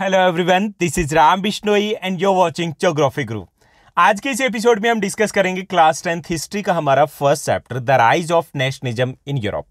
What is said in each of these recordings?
Hello everyone this is Ram Bishnoi and you watching geography group आज के इस एपिसोड में हम डिस्कस करेंगे क्लास टेंथ हिस्ट्री का हमारा first chapter the rise of nationalism in Europe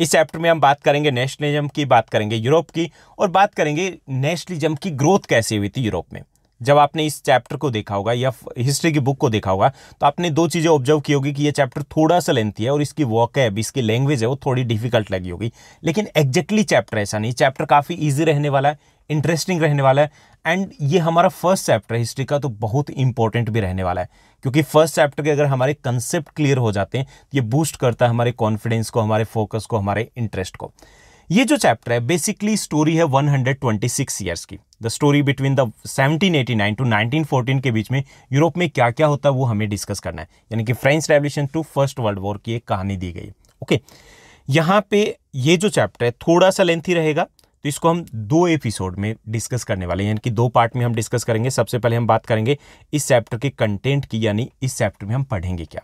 इस चैप्टर में हम बात करेंगे नेशनलिज्म की बात करेंगे यूरोप की और बात करेंगे नेशनलिज्म की ग्रोथ कैसे हुई थी यूरोप में जब आपने इस चैप्टर को देखा होगा या हिस्ट्री की बुक को देखा होगा तो आपने दो चीज़ें ऑब्जर्व की होगी कि ये चैप्टर थोड़ा सा लेंथी है और इसकी वॉक है इसकी लैंग्वेज है वो थोड़ी डिफिकल्ट लगी होगी लेकिन एग्जैक्टली चैप्टर ऐसा नहीं चैप्टर काफ़ी ईजी रहने वाला है इंटरेस्टिंग रहने वाला है एंड ये हमारा फर्स्ट चैप्टर हिस्ट्री का तो बहुत इंपॉर्टेंट भी रहने वाला है क्योंकि फर्स्ट चैप्टर के अगर हमारे कंसेप्ट क्लियर हो जाते हैं तो ये बूस्ट करता है हमारे कॉन्फिडेंस को हमारे फोकस को हमारे इंटरेस्ट को ये जो चैप्टर है बेसिकली स्टोरी है 126 इयर्स की the story between the 1789 to 1914 के बीच में यूरोप में क्या क्या होता है वो हमें डिस्कस करना है यानी कि French revolution to first world war की एक कहानी दी गई ओके यहाँ पे ये जो चैप्टर है थोड़ा सा लेंथी रहेगा तो इसको हम दो एपिसोड में डिस्कस करने वाले हैं यानी कि दो पार्ट में हम डिस्कस करेंगे सबसे पहले हम बात करेंगे इस चैप्टर के कंटेंट की यानी इस चैप्टर में हम पढ़ेंगे क्या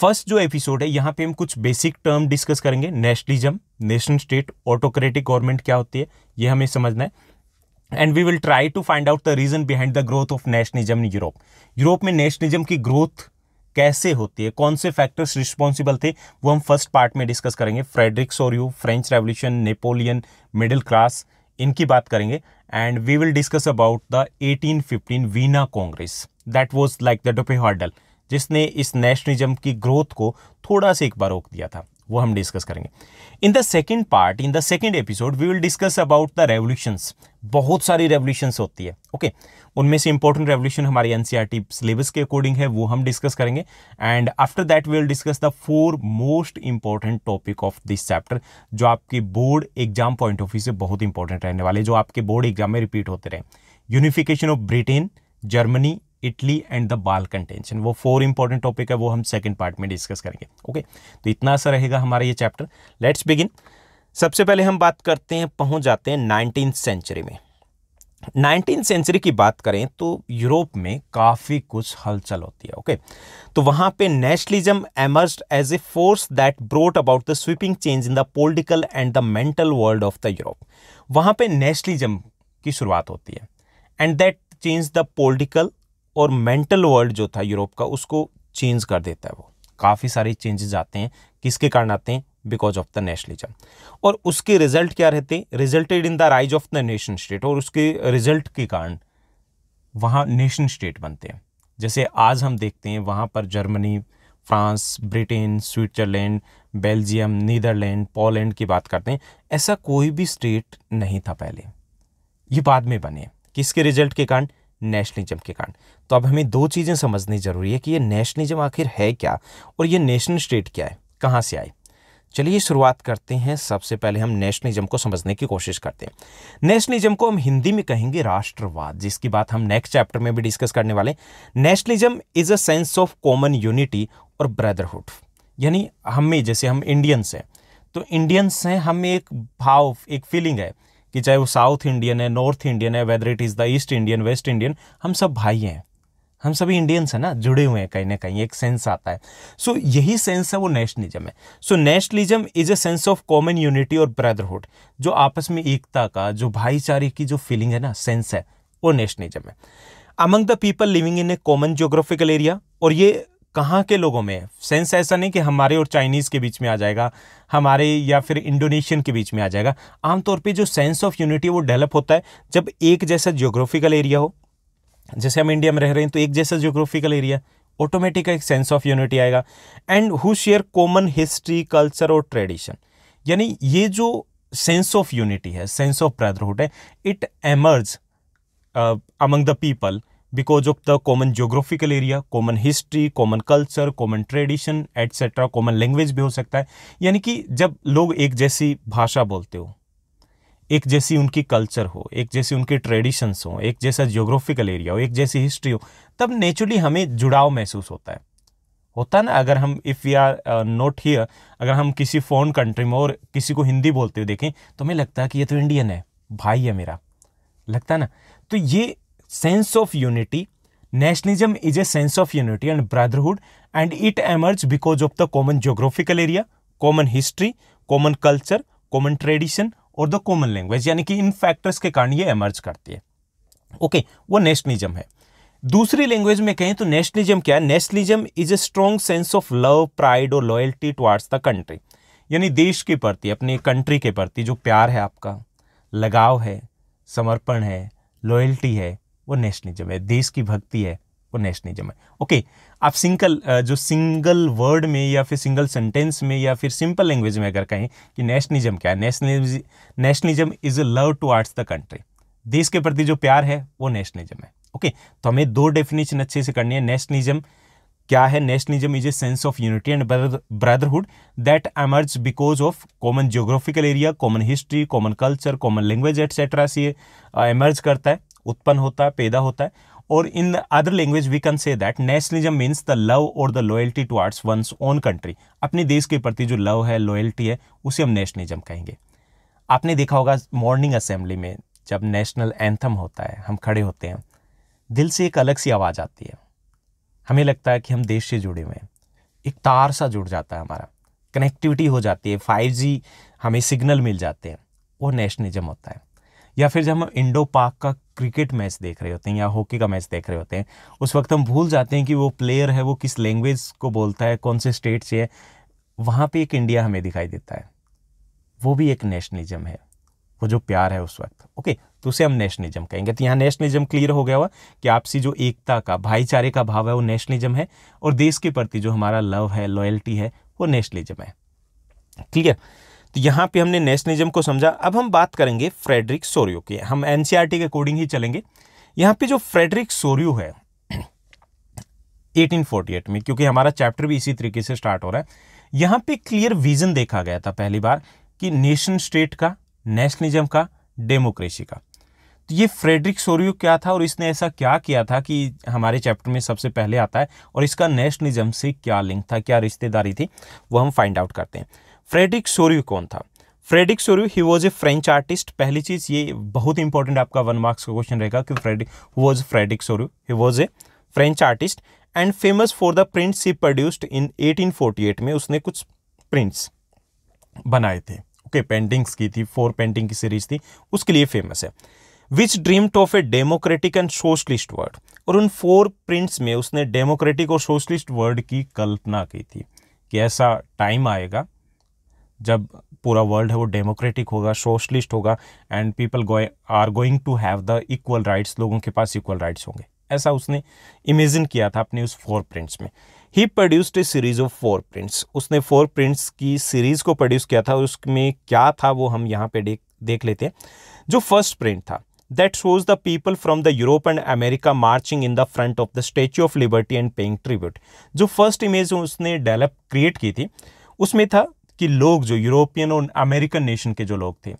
फर्स्ट जो एपिसोड है यहाँ पे हम कुछ बेसिक टर्म डिस्कस करेंगे nationalism nation state autocratic government क्या होती है ये हमें समझना है and we will try to find out the reason behind the growth of nationalism in Europe Europe में नेशनलिज्म की ग्रोथ कैसे होती है कौन से फैक्टर्स रिस्पॉन्सिबल थे वो हम फर्स्ट पार्ट में डिस्कस करेंगे Frederic Sorrieu French revolution Napoleon middle class इनकी बात करेंगे and we will discuss about the 1815 Vienna congress that was like the dope hurdle जिसने इस नेशनलिज्म की ग्रोथ को थोड़ा सा एक बार रोक दिया था वो हम डिस्कस करेंगे in the second part in the second episode we will discuss about the revolutions बहुत सारी रेवोल्यूशंस होती है ओके okay? उनमें से इंपॉर्टेंट रेवोल्यूशन हमारे एन सिलेबस e के अकॉर्डिंग है वो हम डिस्कस करेंगे and after that we will discuss the four most important topic of this chapter जो आपके board exam point of view से बहुत इंपॉर्टेंट रहने वाले जो आपके बोर्ड एग्जाम में रिपीट होते रहे unification of Britain Germany Italy and the ball contention वो फोर इंपॉर्टेंट टॉपिक है वो हम सेकेंड पार्ट में डिस्कस करेंगे ओके तो इतना सा रहेगा हमारा ये चैप्टर लेट्स बिगिन सबसे पहले हम बात करते हैं पहुंच जाते हैं नाइनटीन सेंचुरी में नाइनटीन सेंचुरी की बात करें तो यूरोप में काफ़ी कुछ हलचल होती है ओके तो वहाँ पे nationalism emerge as a force that brought about the sweeping change in the political and the mental world of the Europe वहाँ पे नेशनलिज्म की शुरुआत होती है and that change the political और मेंटल वर्ल्ड जो था यूरोप का उसको चेंज कर देता है वो काफ़ी सारे चेंजेस आते हैं किसके कारण आते हैं बिकॉज ऑफ द नेशनलिज्म और उसके रिजल्ट क्या रहते हैं resulted in the rise of the nation state और उसके रिजल्ट के कारण वहाँ नेशन स्टेट बनते हैं जैसे आज हम देखते हैं वहाँ पर Germany France Britain Switzerland Belgium Netherland Poland की बात करते हैं ऐसा कोई भी स्टेट नहीं था पहले ये बाद में बने किसके रिजल्ट के कारण नेशनलिज्म के कारण तो अब हमें दो चीज़ें समझनी ज़रूरी है कि ये नेशनलिज्म आखिर है क्या और ये नेशनल स्टेट क्या है कहाँ से आए चलिए शुरुआत करते हैं सबसे पहले हम नेशनलिज्म को समझने की कोशिश करते हैं नेशनलिज्म को हम हिंदी में कहेंगे राष्ट्रवाद जिसकी बात हम नेक्स्ट चैप्टर में भी डिस्कस करने वाले nationalism is a sense of common unity और ब्रदरहुड यानी हमें जैसे हम इंडियंस हैं तो इंडियंस हैं हम एक भाव एक फीलिंग है कि चाहे वो साउथ इंडियन है नॉर्थ इंडियन है whether it is the east Indian west Indian हम सब भाई हैं हम सभी इंडियंस हैं ना जुड़े हुए हैं कहीं ना कहीं एक सेंस आता है सो so, यही सेंस है वो नेशनलिज्म है so nationalism is a sense of common unity और ब्रदरहुड जो आपस में एकता का जो भाईचारे की जो फीलिंग है ना सेंस है वो नेशनलिज्म है among the people living in a common geographical area और ये कहाँ के लोगों में सेंस ऐसा नहीं कि हमारे और चाइनीज़ के बीच में आ जाएगा हमारे या फिर इंडोनेशियन के बीच में आ जाएगा आमतौर पे जो सेंस ऑफ यूनिटी वो डेवलप होता है जब एक जैसा जियोग्राफिकल एरिया हो जैसे हम इंडिया में रह रहे हैं तो एक जैसा जियोग्राफिकल एरिया ऑटोमेटिक एक सेंस ऑफ यूनिटी आएगा and who share common history culture और ट्रेडिशन यानी ये जो सेंस ऑफ यूनिटी है सेंस ऑफ ब्रदरहुड है it emerge among the people because of the common geographical area common history common culture common tradition etcetera common language भी हो सकता है यानी कि जब लोग एक जैसी भाषा बोलते हो एक जैसी उनकी कल्चर हो एक जैसी उनकी ट्रेडिशंस हो एक जैसा ज्योग्राफिकल एरिया हो एक जैसी हिस्ट्री हो तब नेचुरली हमें जुड़ाव महसूस होता है होता है ना अगर हम if we are not here अगर हम किसी फ़ोन कंट्री में और किसी को हिंदी बोलते हुए देखें तो हमें लगता है कि ये तो इंडियन है भाई है मेरा लगता है ना तो ये sense of unity nationalism is a sense of unity and brotherhood and it emerge because of the common geographical area common history common culture common tradition और द कॉमन लैंग्वेज यानी कि इन फैक्टर्स के कारण ये एमर्ज करती है okay okay, वो nationalism है दूसरी लैंग्वेज में कहें तो नेशनलिज्म क्या है nationalism is a strong sense of love pride और लॉयल्टी टुवार्ड्स द कंट्री यानी देश के प्रति अपने कंट्री के प्रति जो प्यार है आपका लगाव है समर्पण है लॉयल्टी है वो नेशनलिज्म है देश की भक्ति है वो नेशनलिज्म है ओके आप सिंगल जो सिंगल वर्ड में या फिर सिंगल सेंटेंस में या फिर सिंपल लैंग्वेज में अगर कहें कि नेशनलिज्म क्या है nationalism nationalism is a love towards the country देश के प्रति जो प्यार है वो नेशनलिज्म है ओके तो हमें दो डेफिनेशन अच्छे से करनी है नेशनलिज्म क्या है nationalism is a sense of unity and brotherhood that emerge because of common geographical area common history common culture common language etcetera से एमर्ज करता है उत्पन्न होता है पैदा होता है और in other language we can say that nationalism means the love और the loyalty towards one's own country अपने देश के प्रति जो लव है लॉयल्टी है उसे हम नेशनलिज्म कहेंगे आपने देखा होगा मॉर्निंग असेंबली में जब नेशनल एंथम होता है हम खड़े होते हैं दिल से एक अलग सी आवाज़ आती है हमें लगता है कि हम देश से जुड़े हुए हैं एक तार सा जुड़ जाता है हमारा कनेक्टिविटी हो जाती है फाइव हमें सिग्नल मिल जाते हैं वो नेशनलिज्म होता है या फिर जब हम इंडो पाक का क्रिकेट मैच देख रहे होते हैं या हॉकी का मैच देख रहे होते हैं उस वक्त हम भूल जाते हैं कि वो प्लेयर है वो किस लैंग्वेज को बोलता है कौन से स्टेट से है वहाँ पे एक इंडिया हमें दिखाई देता है वो भी एक नेशनलिज्म है वो जो प्यार है उस वक्त ओके तो उसे हम नेशनलिज्म कहेंगे तो यहाँ नेशनलिज्म क्लियर हो गया हुआ कि आपसी जो एकता का भाईचारे का भाव है वो नेशनलिज्म है और देश के प्रति जो हमारा लव है लॉयल्टी है वो नेशनलिज्म है क्लियर तो यहाँ पे हमने नेशनलिज्म को समझा अब हम बात करेंगे फ्रेडरिक सोरियो की हम एन e के अकॉर्डिंग ही चलेंगे यहाँ पे जो फ्रेडरिक सोरियो है 1848 में क्योंकि हमारा चैप्टर भी इसी तरीके से स्टार्ट हो रहा है यहाँ पे क्लियर विजन देखा गया था पहली बार कि नेशन स्टेट का नेशनलिज्म का डेमोक्रेसी का तो ये फ्रेडरिक सोरियो क्या था और इसने ऐसा क्या किया था कि हमारे चैप्टर में सबसे पहले आता है और इसका नेशनलिज्म से क्या लिंक था क्या रिश्तेदारी थी वो हम फाइंड आउट करते हैं फ्रेडिक सोर्यू कौन था Frederic Sorrieu he was a French artist पहली चीज़ ये बहुत इंपॉर्टेंट आपका वन मार्क्स का क्वेश्चन रहेगा कि Frederic was Frederic Sorrieu he was a French artist and famous for the prints he produced in 1848 में उसने कुछ प्रिंट्स बनाए थे ओके okay, पेंटिंग्स की थी फोर पेंटिंग की सीरीज थी उसके लिए फेमस है which dreamed of a democratic and socialist world और उन फोर प्रिंट्स में उसने डेमोक्रेटिक और सोशलिस्ट वर्ल्ड की कल्पना की थी कि ऐसा टाइम आएगा जब पूरा वर्ल्ड है वो डेमोक्रेटिक होगा सोशलिस्ट होगा and people are going to have the equal rights लोगों के पास इक्वल राइट्स होंगे ऐसा उसने इमेजिन किया था अपने उस फोर प्रिंट्स में he produced a series of four prints उसने फोर प्रिंट्स की सीरीज को प्रोड्यूस किया था उसमें क्या था वो हम यहाँ पे देख देख लेते हैं जो फर्स्ट प्रिंट था that shows the people from the Europe and America marching in the front of the statue of liberty and paying tribute जो फर्स्ट इमेज उसने डेवलप क्रिएट की थी उसमें था कि लोग जो यूरोपियन और अमेरिकन नेशन के जो लोग थे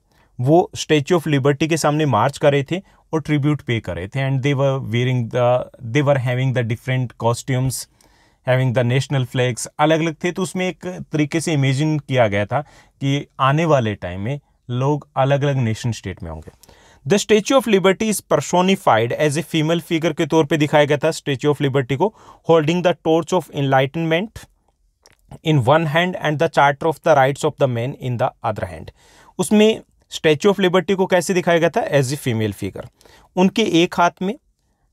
वो स्टेचू ऑफ लिबर्टी के सामने मार्च कर रहे थे और ट्रिब्यूट पे कर रहे थे and they were wearing the they were having the different costumes having the national flags अलग अलग थे तो उसमें एक तरीके से इमेजिन किया गया था कि आने वाले टाइम में लोग अलग अलग नेशन स्टेट में होंगे the statue of liberty is personified as a female figure के तौर पे दिखाया गया था स्टेचू ऑफ लिबर्टी को holding the torch of enlightenment in one hand and the charter of the right of the man in the other hand उसमें statue of liberty को कैसे दिखाया गया था एज ए फीमेल फिगर उनके एक हाथ में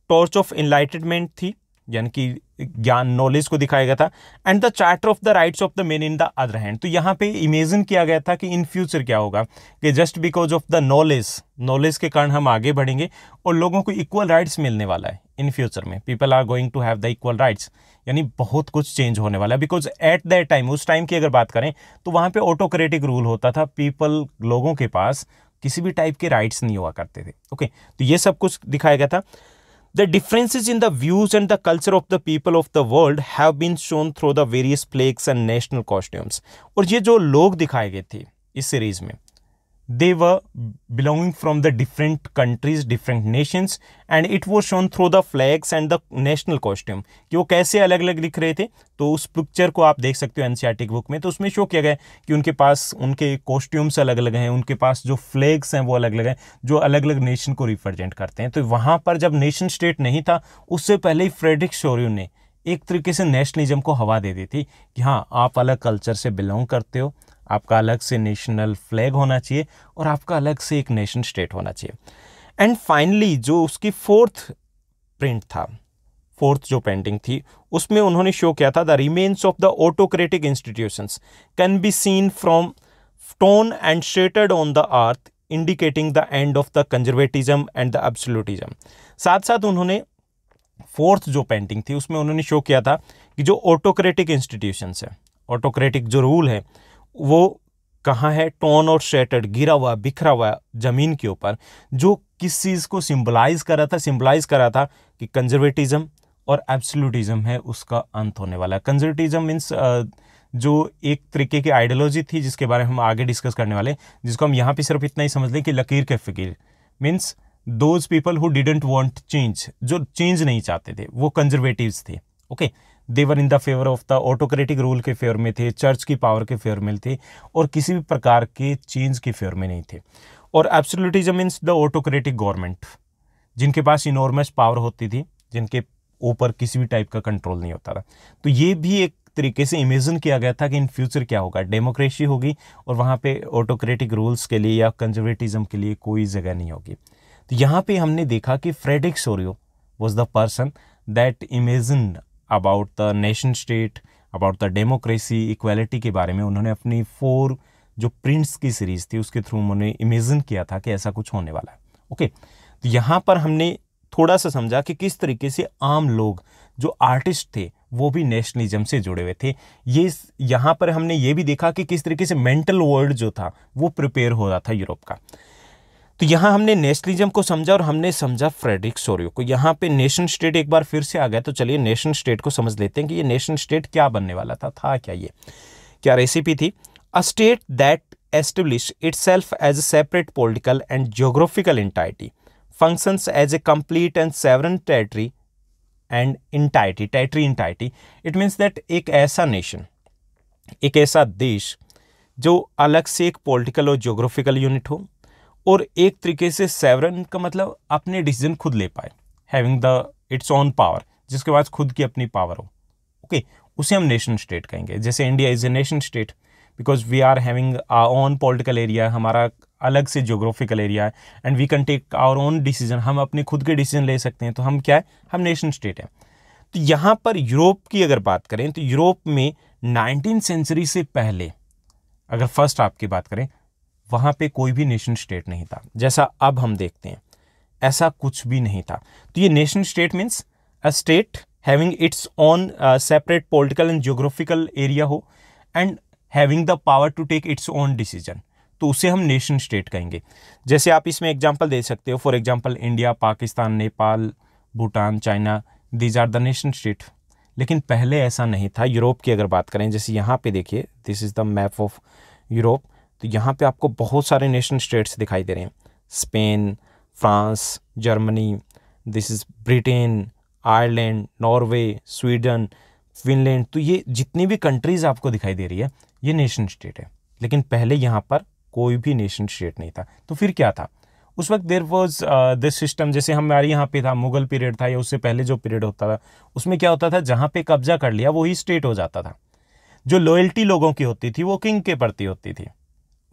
टॉर्च ऑफ इनलाइटमेंट थी यानी कि ज्ञान नॉलेज को दिखाया गया था and the charter of the rights of the men in the other hand तो यहाँ पे इमेजिन किया गया था कि इन फ्यूचर क्या होगा कि just because of the knowledge knowledge के कारण हम आगे बढ़ेंगे और लोगों को इक्वल राइट्स मिलने वाला है इन फ्यूचर में people are going to have the equal rights यानी बहुत कुछ चेंज होने वाला है बिकॉज एट दैट टाइम उस टाइम की अगर बात करें तो वहाँ पर ऑटोक्रेटिक रूल होता था पीपल लोगों के पास किसी भी टाइप के राइट्स नहीं हुआ करते थे ओके okay, तो ये सब कुछ दिखाया गया था The differences in the views and the culture of the people of the world have been shown through the various plagues and national costumes. और ये जो लोग दिखाए गए थे इस सीरीज में they were belonging from the different countries different nations and it was shown through the flags and the national costume कि वो कैसे अलग अलग दिख रहे थे तो उस पिक्चर को आप देख सकते हो एनसीआरटी बुक e में तो उसमें शो किया गया कि उनके पास उनके कॉस्ट्यूम्स अलग अलग हैं उनके पास जो फ्लैग्स हैं वो अलग अलग हैं जो अलग अलग नेशन को रिप्रेजेंट करते हैं तो वहाँ पर जब नेशन स्टेट नहीं था उससे पहले ही फ्रेडरिक शोरियो ने एक तरीके से नेशनलिज्म को हवा दे दी थी कि हाँ आप अलग कल्चर से बिलोंग करते हो आपका अलग से नेशनल फ्लैग होना चाहिए और आपका अलग से एक नेशन स्टेट होना चाहिए एंड फाइनली जो उसकी फोर्थ प्रिंट था फोर्थ जो पेंटिंग थी उसमें उन्होंने शो किया था the remains of the autocratic institutions can be seen from stone and shattered on the earth indicating the end of the conservatism and the absolutism साथ साथ उन्होंने फोर्थ जो पेंटिंग थी उसमें उन्होंने शो किया था कि जो ऑटोक्रेटिक इंस्टीट्यूशंस है ऑटोक्रेटिक जो रूल है वो कहाँ है टोन और शेटर्ड गिरा हुआ बिखरा हुआ जमीन के ऊपर जो किस चीज़ को सिंबलाइज करा था सिंबलाइज करा था कि कंजर्वेटिज्म और एब्सोल्यूटिज्म है उसका अंत होने वाला है कंजर्वेटिज्म मीन्स जो एक तरीके की आइडियोलॉजी थी जिसके बारे में हम आगे डिस्कस करने वाले जिसको हम यहाँ पे सिर्फ इतना ही समझ लें कि लकीर के फकीर means those people who didn't want change जो चेंज नहीं चाहते थे वो कंजर्वेटिव थे okay they were in the favour of the autocratic rule के फेवर में थे चर्च की पावर के फेवर में थे और किसी भी प्रकार के चेंज के फेवर में नहीं थे और absolutism means the autocratic government जिनके पास इनॉर्मस पावर होती थी जिनके ऊपर किसी भी टाइप का कंट्रोल नहीं होता था तो ये भी एक तरीके से इमेजिन किया गया था कि इन फ्यूचर क्या होगा डेमोक्रेसी होगी और वहाँ पे ऑटोक्रेटिक रूल्स के लिए या कंजर्वेटिज्म के लिए कोई जगह नहीं होगी तो यहाँ पे हमने देखा कि Frederic Sorrieu was the person that imagined about the nation state about the democracy equality के बारे में उन्होंने अपनी फोर जो प्रिंट्स की सीरीज थी उसके थ्रू उन्होंने इमेजिन किया था कि ऐसा कुछ होने वाला है ओके तो यहाँ पर हमने थोड़ा सा समझा कि किस तरीके से आम लोग जो आर्टिस्ट थे वो भी नेशनलिज्म से जुड़े हुए थे ये यहाँ पर हमने ये भी देखा कि किस तरीके से मेंटल वर्ल्ड जो था वो प्रिपेयर हो रहा था यूरोप का तो यहाँ हमने नेशनलिज्म को समझा और हमने समझा फ्रेडरिक सोरियो को यहाँ पे नेशन स्टेट एक बार फिर से आ गया तो चलिए नेशन स्टेट को समझ लेते हैं कि ये नेशन स्टेट क्या बनने वाला था था क्या ये क्या रेसिपी थी a state that establish itself as a separate political and geographical entity function as a complete and sovereign territory and entity territory entity it means that एक ऐसा नेशन एक ऐसा देश जो अलग से एक पोलिटिकल और जियोग्राफिकल यूनिट हो और एक तरीके से सेवरन का मतलब अपने डिसीजन खुद ले पाए having the its own power जिसके पास खुद की अपनी पावर हो ओके okay, उसे हम नेशन स्टेट कहेंगे जैसे India is a nation state because we are having our own political area हमारा अलग से जोग्राफिकल एरिया है and we can take our own decision हम अपने खुद के डिसीजन ले सकते हैं तो हम क्या है हम नेशन स्टेट हैं तो यहाँ पर यूरोप की अगर बात करें तो यूरोप में नाइनटीन सेंचुरी से पहले अगर फर्स्ट आपकी बात करें वहाँ पे कोई भी नेशन स्टेट नहीं था जैसा अब हम देखते हैं ऐसा कुछ भी नहीं था तो ये nation state means a state having its own separate political and geographical area हो and having the power to take its own decision तो उसे हम नेशन स्टेट कहेंगे जैसे आप इसमें एग्जाम्पल दे सकते हो for example India Pakistan Nepal Bhutan China these are the nation state लेकिन पहले ऐसा नहीं था यूरोप की अगर बात करें जैसे यहाँ पे देखिए this is the map of Europe तो यहाँ पे आपको बहुत सारे नेशन स्टेट्स दिखाई दे रहे हैं Spain France Germany this is Britain Ireland Norway Sweden Finland तो ये जितनी भी कंट्रीज़ आपको दिखाई दे रही है ये नेशन स्टेट है लेकिन पहले यहाँ पर कोई भी नेशन स्टेट नहीं था तो फिर क्या था उस वक्त देर वॉज दिस सिस्टम जैसे हमारे यहाँ पे था मुगल पीरियड था या उससे पहले जो पीरियड होता था उसमें क्या होता था जहाँ पे कब्जा कर लिया वही स्टेट हो जाता था जो लॉयल्टी लोगों की होती थी वो किंग के प्रति होती थी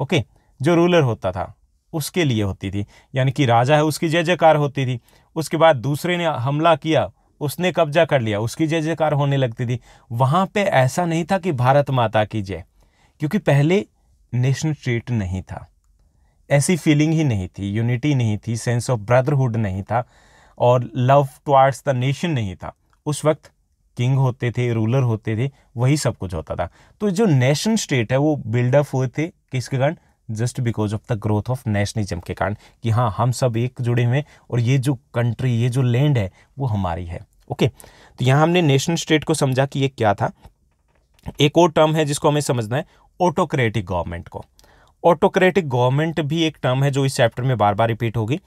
ओके जो रूलर होता था उसके लिए होती थी यानी कि राजा है उसकी जय जयकार होती थी उसके बाद दूसरे ने हमला किया उसने कब्जा कर लिया उसकी जय जयकार होने लगती थी वहाँ पे ऐसा नहीं था कि भारत माता की जय क्योंकि पहले नेशनल स्टेट नहीं था ऐसी फीलिंग ही नहीं थी यूनिटी नहीं थी सेंस ऑफ ब्रदरहुड नहीं था और लव टुवार्ड्स द नेशन नहीं था उस वक्त किंग होते थे रूलर होते थे वही सब कुछ होता था तो जो नेशन स्टेट है वो बिल्डअप हुए थे किसके कारण just because of the growth of nationalism के कारण कि हाँ हम सब एक जुड़े हुए और ये जो कंट्री ये जो लैंड है वो हमारी है ओके तो यहाँ हमने नेशनल स्टेट को समझा कि ये क्या था एक और टर्म है जिसको हमें समझना है ऑटोक्रेटिक गवर्नमेंट को ऑटोक्रेटिक गवर्नमेंट भी एक टर्म है जो इस चैप्टर में बार बार रिपीट होगी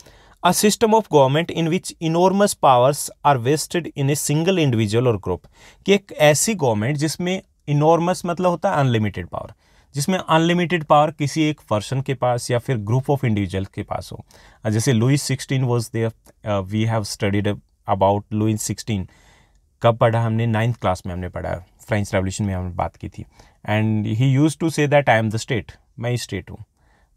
a system of government in which enormous powers are vested in a single individual और ग्रुप कि एक ऐसी गवर्नमेंट जिसमें इनॉर्मस मतलब होता है अनलिमिटेड पावर जिसमें अनलिमिटेड पावर किसी एक पर्सन के पास या फिर ग्रुप ऑफ इंडिविजुअल के पास हो जैसे Louis sixteen was there we have studied about Louis sixteen कब पढ़ा हमने नाइन्थ क्लास में हमने पढ़ा फ्रेंच रेवोल्यूशन में हमने बात की थी and he used to say that I am the state मैं ही स्टेट हूँ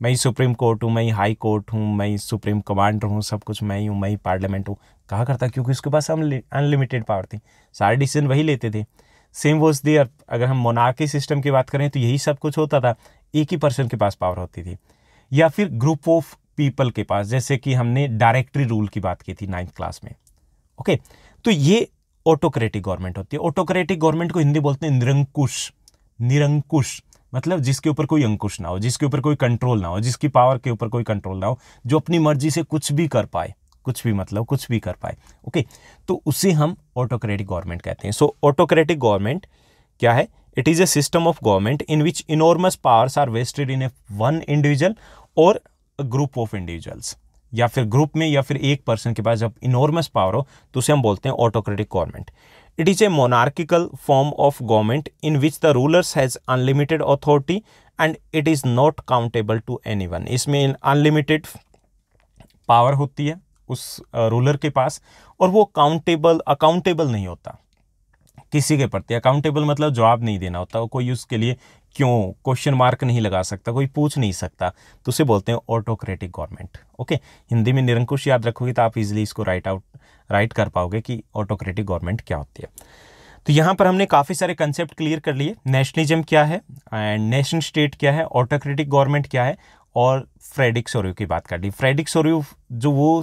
मैं ही सुप्रीम कोर्ट हूँ मैं ही हाई कोर्ट हूँ मैं ही सुप्रीम कमांडर हूँ सब कुछ मैं ही हूँ मैं ही पार्लियामेंट हूँ कहा करता क्योंकि उसके पास अनलिमिटेड पावर थी सारे डिसीजन वही लेते थे सेम वॉज अर्थ अगर हम मोनार्की सिस्टम की बात करें तो यही सब कुछ होता था एक ही पर्सन के पास पावर होती थी या फिर ग्रुप ऑफ पीपल के पास जैसे कि हमने डायरेक्टरी रूल की बात की थी नाइन्थ क्लास में ओके तो ये ऑटोक्रेटिक गवर्नमेंट होती है ऑटोक्रेटिक गवर्नमेंट को हिंदी बोलते हैं निरंकुश निरंकुश मतलब जिसके ऊपर कोई अंकुश ना हो जिसके ऊपर कोई कंट्रोल ना हो जिसकी पावर के ऊपर कोई कंट्रोल ना हो जो अपनी मर्जी से कुछ भी कर पाए कुछ भी मतलब कुछ भी कर पाए ओके तो उसे हम ऑटोक्रेटिक गवर्नमेंट कहते हैं सो ऑटोक्रेटिक गवर्नमेंट क्या है it is a system of government in which enormous powers are vested in a one individual और अ ग्रुप ऑफ इंडिविजुअल्स या फिर ग्रुप में या फिर एक पर्सन के पास जब इनॉर्मस पावर हो तो उसे हम बोलते हैं autocratic government it is a monarchical form of government in which the rulers has unlimited authority and it is not countable to any one इसमें अनलिमिटेड पावर होती है उस रूलर के पास और वो अकाउंटेबल अकाउंटेबल नहीं होता किसी के प्रति अकाउंटेबल मतलब जवाब नहीं देना होता कोई उसके लिए क्यों क्वेश्चन मार्क नहीं लगा सकता कोई पूछ नहीं सकता तो उसे बोलते हैं ऑटोक्रेटिक गवर्नमेंट ओके हिंदी में निरंकुश याद रखोगे तो आप इजीली इसको राइट आउट राइट कर पाओगे कि ऑटोक्रेटिक गवर्नमेंट क्या होती है तो यहाँ पर हमने काफ़ी सारे कंसेप्ट क्लियर कर लिए नेशनलिज्म क्या है एंड नेशन स्टेट क्या है ऑटोक्रेटिक गवर्नमेंट क्या है और फ्रेडिक सोरियो की बात कर ली फ्रेडिक सोरियो जो वो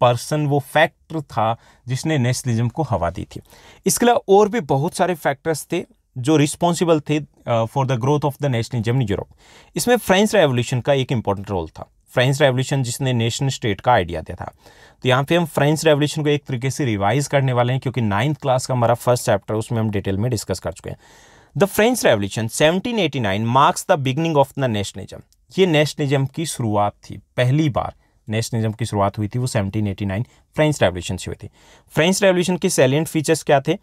पर्सन वो फैक्टर था जिसने नेशनलिज्म को हवा दी थी इसके अलावा और भी बहुत सारे फैक्टर्स थे जो रिस्पॉन्सिबल थे for the growth of the nationalism in Europe इसमें फ्रेंच रेवोल्यूशन का एक इंपॉर्टेंट रोल था फ्रेंच रेवोल्यूशन जिसने नेशनल स्टेट का आइडिया दिया था तो यहाँ पे हम फ्रेंच रेवोल्यूशन को एक तरीके से रिवाइज करने वाले हैं क्योंकि नाइन्थ क्लास का हमारा फर्स्ट चैप्टर उसमें हम डिटेल में डिस्कस कर चुके हैं the French revolution 1789 marks the beginning of the nationalism ये नेशनलिज्म की शुरुआत थी पहली बार नेशनलिज्म की शुरुआत हुई थी वो 1789 फ्रेंच रेवोल्यूशन से हुई थी फ्रेंच रेवोल्यूशन के सेलियंट फीचर्स क्या थे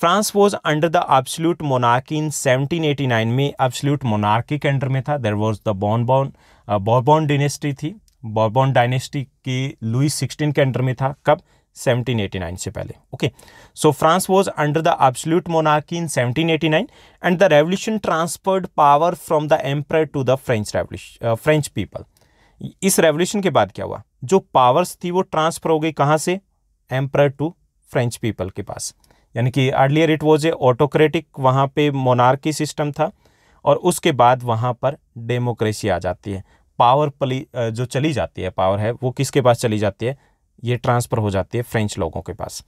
France was under the absolute monarch in 1789 में एब्सोल्यूट मोनार्की के अंडर में था there was the Bourbon Bourbon dynasty थी बॉर्बॉन डायनेस्टी की लुई सिक्सटीन के अंडर में था कब 1789 से पहले okay so France was under the absolute monarchy in 1789 and the revolution transferred power from the empire to the French revolution French people इस revolution के बाद क्या हुआ जो पावर्स थी वो ट्रांसफर हो गई कहाँ से एम्प्रायर टू फ्रेंच पीपल के पास यानी कि earlier it was a autocratic वहाँ पे मोनार्की सिस्टम था और उसके बाद वहाँ पर डेमोक्रेसी आ जाती है पावर पली जो चली जाती है पावर है वो किसके पास चली जाती है ये ट्रांसफ़र हो जाती है फ्रेंच लोगों के पास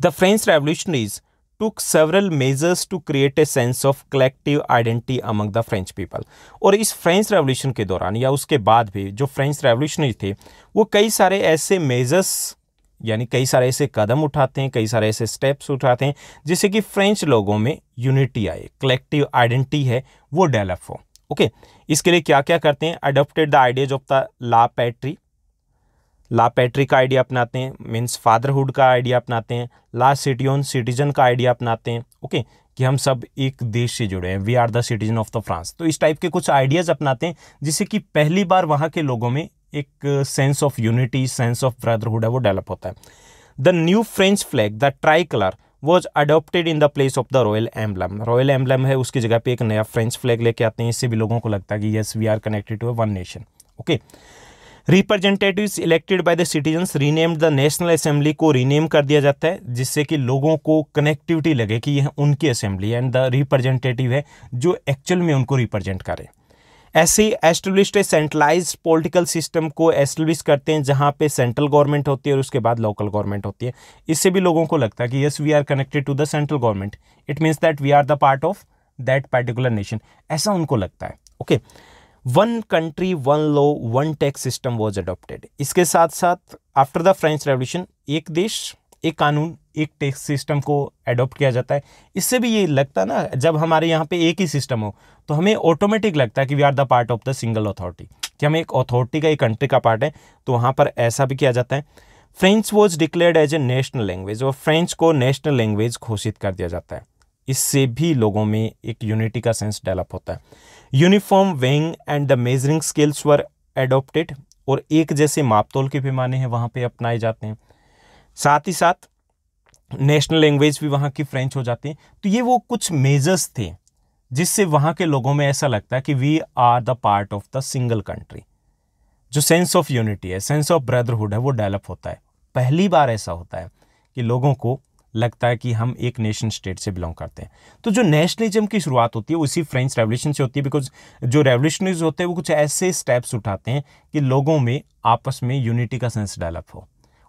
the French revolutionaries took several measures to create a sense of collective identity among the French people. और इस फ्रेंच रेवोल्यूशन के दौरान या उसके बाद भी जो फ्रेंच रेवोल्यूशनरी थे वो कई सारे ऐसे मेजर्स यानी कई सारे ऐसे कदम उठाते हैं कई सारे ऐसे स्टेप्स उठाते हैं जिससे कि फ्रेंच लोगों में यूनिटी आए कलेक्टिव आइडेंटिटी है वो डेवलप हो ओके okay, इसके लिए क्या क्या करते हैं adopted the ideas of the la patrie la patrie का आइडिया अपनाते हैं मीन्स फादरहुड का आइडिया अपनाते हैं ला सिटियोन सिटीजन का आइडिया अपनाते हैं ओके कि हम सब एक देश से जुड़े हैं we are the citizen of the France तो इस टाइप के कुछ आइडियाज़ अपनाते हैं जिससे कि पहली बार वहाँ के लोगों में एक sense of unity sense of brotherhood है वो डेवलप होता है the new French flag the tricolour was adopted in the place of the royal emblem royal emblem है उसकी जगह पे एक नया फ्रेंच फ्लैग लेके आते हैं इससे भी लोगों को लगता है कि yes we are connected to one nation okay okay? Representatives elected by the citizens renamed the national assembly को रीनेम कर दिया जाता है जिससे कि लोगों को कनेक्टिविटी लगे कि यह उनकी असेंबली एंड द रिप्रेजेंटेटिव है जो एक्चुअल में उनको रिप्रेजेंट करें ऐसे ही एस्टेब्लिश्ड सेंट्रलाइज पॉलिटिकल सिस्टम को एस्टेब्लिश करते हैं जहाँ पे सेंट्रल गवर्नमेंट होती है और उसके बाद लोकल गवर्नमेंट होती है इससे भी लोगों को लगता है कि yes we are connected to the central government it means that we are the part of that particular nation ऐसा उनको लगता है okay okay. One country one law one tax system was adopted इसके साथ साथ आफ्टर द फ्रेंच रेवोल्यूशन एक देश एक कानून एक टैक्स सिस्टम को अडोप्ट किया जाता है इससे भी ये लगता है ना जब हमारे यहाँ पे एक ही सिस्टम हो तो हमें ऑटोमेटिक लगता है कि we are the part of the single authority कि हम एक अथॉरिटी का एक कंट्री का पार्ट है तो वहाँ पर ऐसा भी किया जाता है French was declared as a national language और फ्रेंच को नेशनल लैंग्वेज घोषित कर दिया जाता है इससे भी लोगों में एक यूनिटी का सेंस डेवलप होता है uniform weighing and the measuring scales were adopted और एक जैसे मापतोल के पैमाने हैं वहाँ पे अपनाए जाते हैं साथ ही साथ नेशनल लैंग्वेज भी वहाँ की फ्रेंच हो जाती है तो ये वो कुछ मेजर्स थे जिससे वहाँ के लोगों में ऐसा लगता है कि we are the part of the single country जो सेंस ऑफ यूनिटी है सेंस ऑफ ब्रदरहुड है वो डेवलप होता है पहली बार ऐसा होता है कि लोगों को लगता है कि हम एक नेशन स्टेट से बिलोंग करते हैं तो जो नेशनलिज्म की शुरुआत होती है उसी फ्रेंच रेवोल्यूशन से होती है बिकॉज जो रेवोल्यूशनरीज होते हैं वो कुछ ऐसे स्टेप्स उठाते हैं कि लोगों में आपस में यूनिटी का सेंस डेवलप हो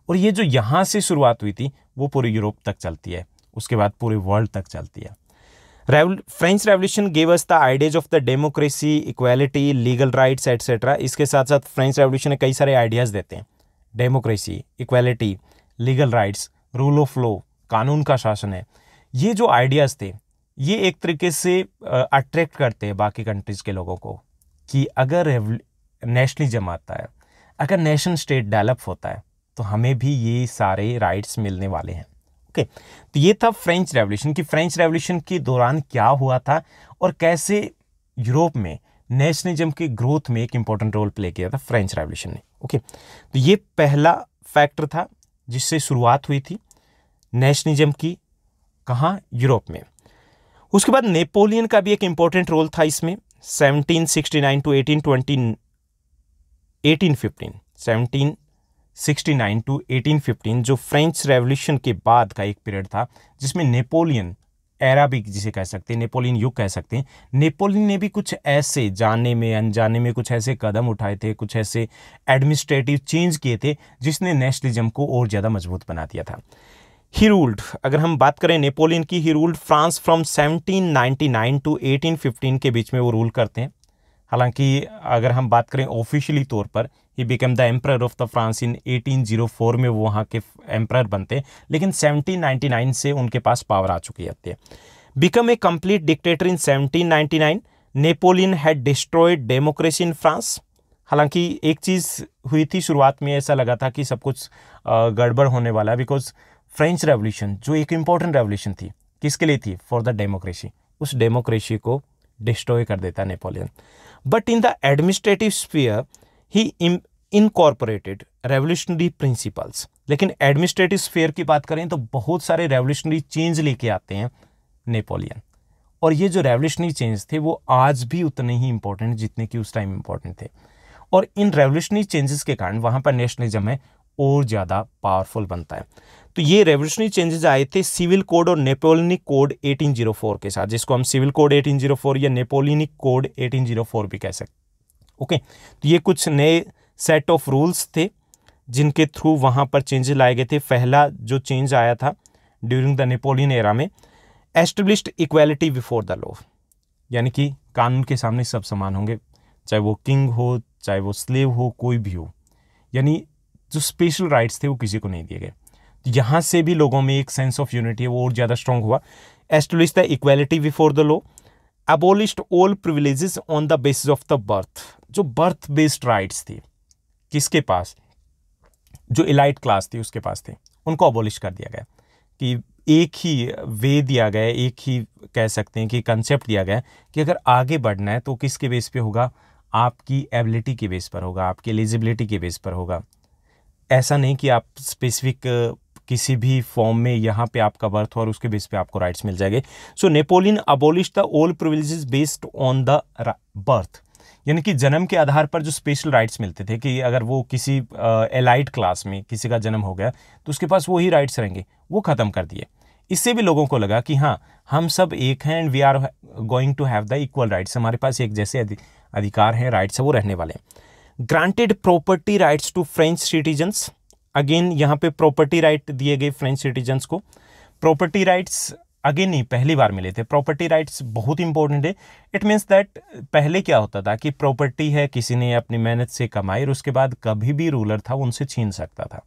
और ये जो यहाँ से शुरुआत हुई थी वो पूरे यूरोप तक चलती है उसके बाद पूरे वर्ल्ड तक चलती है French revolution gave us the ideas of the democracy equality legal rights etcetera इसके साथ साथ फ्रेंच रेवोल्यूशन ने कई सारे आइडियाज़ देते हैं democracy equality legal rights rule of law कानून का शासन है ये जो आइडियाज़ थे ये एक तरीके से अट्रैक्ट करते हैं बाकी कंट्रीज़ के लोगों को कि अगर नेशनलिज्म आता है अगर नेशन स्टेट डेवलप होता है तो हमें भी ये सारे राइट्स मिलने वाले हैं ओके तो ये था फ्रेंच रेवोल्यूशन कि फ्रेंच रेवोल्यूशन के दौरान क्या हुआ था और कैसे यूरोप में नेशनलिज्म की ग्रोथ में एक इम्पॉर्टेंट रोल प्ले किया था फ्रेंच रेवोल्यूशन ने ओके तो ये पहला फैक्टर था जिससे शुरुआत हुई थी नेशनलिज्म की कहाँ यूरोप में उसके बाद नेपोलियन का भी एक इम्पोर्टेंट रोल था इसमें 1769 टू 1820 1815 1769 टू 1815 जो फ्रेंच रेवोल्यूशन के बाद का एक पीरियड था जिसमें नेपोलियन एरा भी जिसे कह सकते हैं नेपोलियन युग कह सकते हैं नेपोलियन ने भी कुछ ऐसे जाने में अनजाने में कुछ ऐसे कदम उठाए थे कुछ ऐसे एडमिनिस्ट्रेटिव चेंज किए थे जिसने नेशनलिज्म को और ज़्यादा मजबूत बना दिया था ही रूल्ड अगर हम बात करें नेपोलियन की he ruled France from 1799 to 1815 के बीच में वो रूल करते हैं हालांकि अगर हम बात करें ऑफिशियली तौर पर he become the emperor of the France in 1804 में वो वहाँ के एम्प्रायर बनते हैं लेकिन 1799 से उनके पास पावर आ चुकी जाती है become a complete dictator in 1799 Napoleon had destroyed democracy in France हालांकि एक चीज़ हुई थी शुरुआत में ऐसा लगा था कि सब कुछ गड़बड़ होने वाला बिकॉज फ्रेंच रेवोल्यूशन जो एक इम्पॉर्टेंट रेवोल्यूशन थी किसके लिए थी फॉर द डेमोक्रेसी उस डेमोक्रेसी को डिस्ट्रॉय कर देता Napoleon but in the administrative sphere he incorporated revolutionary principles लेकिन एडमिनिस्ट्रेटिव स्फेयर की बात करें तो बहुत सारे रेवोल्यूशनरी चेंज लेके आते हैं नेपोलियन और ये जो रेवोल्यूशनरी चेंज थे वो आज भी उतने ही इंपॉर्टेंट जितने कि उस टाइम इंपॉर्टेंट थे और इन रेवोल्यूशनरी चेंजेस के कारण वहाँ पर नेशनलिज्म है और ज़्यादा पावरफुल बनता है तो ये रेवोल्यूशनरी चेंजेस आए थे सिविल कोड और नेपोलिनिक कोड 1804 के साथ जिसको हम सिविल कोड 1804 या नेपोलिनिक कोड 1804 भी कह सकते ओके तो ये कुछ नए सेट ऑफ रूल्स थे जिनके थ्रू वहाँ पर चेंजेस लाए गए थे पहला जो चेंज आया था ड्यूरिंग द नेपोलियन एरा में established equality before the law यानी कि कानून के सामने सब समान होंगे चाहे वो किंग हो चाहे वो स्लेव हो कोई भी हो यानी जो स्पेशल राइट्स थे वो किसी को नहीं दिए गए तो यहाँ से भी लोगों में एक सेंस ऑफ यूनिटी है वो और ज़्यादा स्ट्रॉन्ग हुआ establish the equality before the law abolished all privileges on the basis of the birth जो बर्थ बेस्ड राइट्स थे किसके पास जो इलाइट क्लास थी उसके पास थे उनको अबोलिश कर दिया गया कि एक ही वे दिया गया एक ही कह सकते हैं कि कंसेप्ट दिया गया कि अगर आगे बढ़ना है तो किसके बेस पे होगा आपकी एबिलिटी के बेस पर होगा आपकी एलिजिबिलिटी के बेस पर होगा ऐसा नहीं कि आप स्पेसिफिक uh, किसी भी फॉर्म में यहाँ पे आपका बर्थ और उसके बेस पे आपको राइट्स मिल जाएंगे so Napoleon abolish the old privilege based on the birth यानी कि जन्म के आधार पर जो स्पेशल राइट्स मिलते थे कि अगर वो किसी एलाइट uh, क्लास में किसी का जन्म हो गया तो उसके पास वही राइट्स रहेंगे वो ख़त्म कर दिए इससे भी लोगों को लगा कि हाँ हम सब एक हैं and we are going to have the equal rights हमारे पास एक जैसे अधिकार हैं राइट्स है वो रहने वाले हैं granted property rights to French citizens again यहाँ पे प्रॉपर्टी राइट दिए गए फ्रेंच सिटीजन्स को प्रॉपर्टी राइट्स अगेन नहीं पहली बार मिले थे प्रॉपर्टी राइट्स बहुत इंपॉर्टेंट है इट मीन्स दैट पहले क्या होता था कि प्रॉपर्टी है किसी ने अपनी मेहनत से कमाई और उसके बाद कभी भी रूलर था उनसे छीन सकता था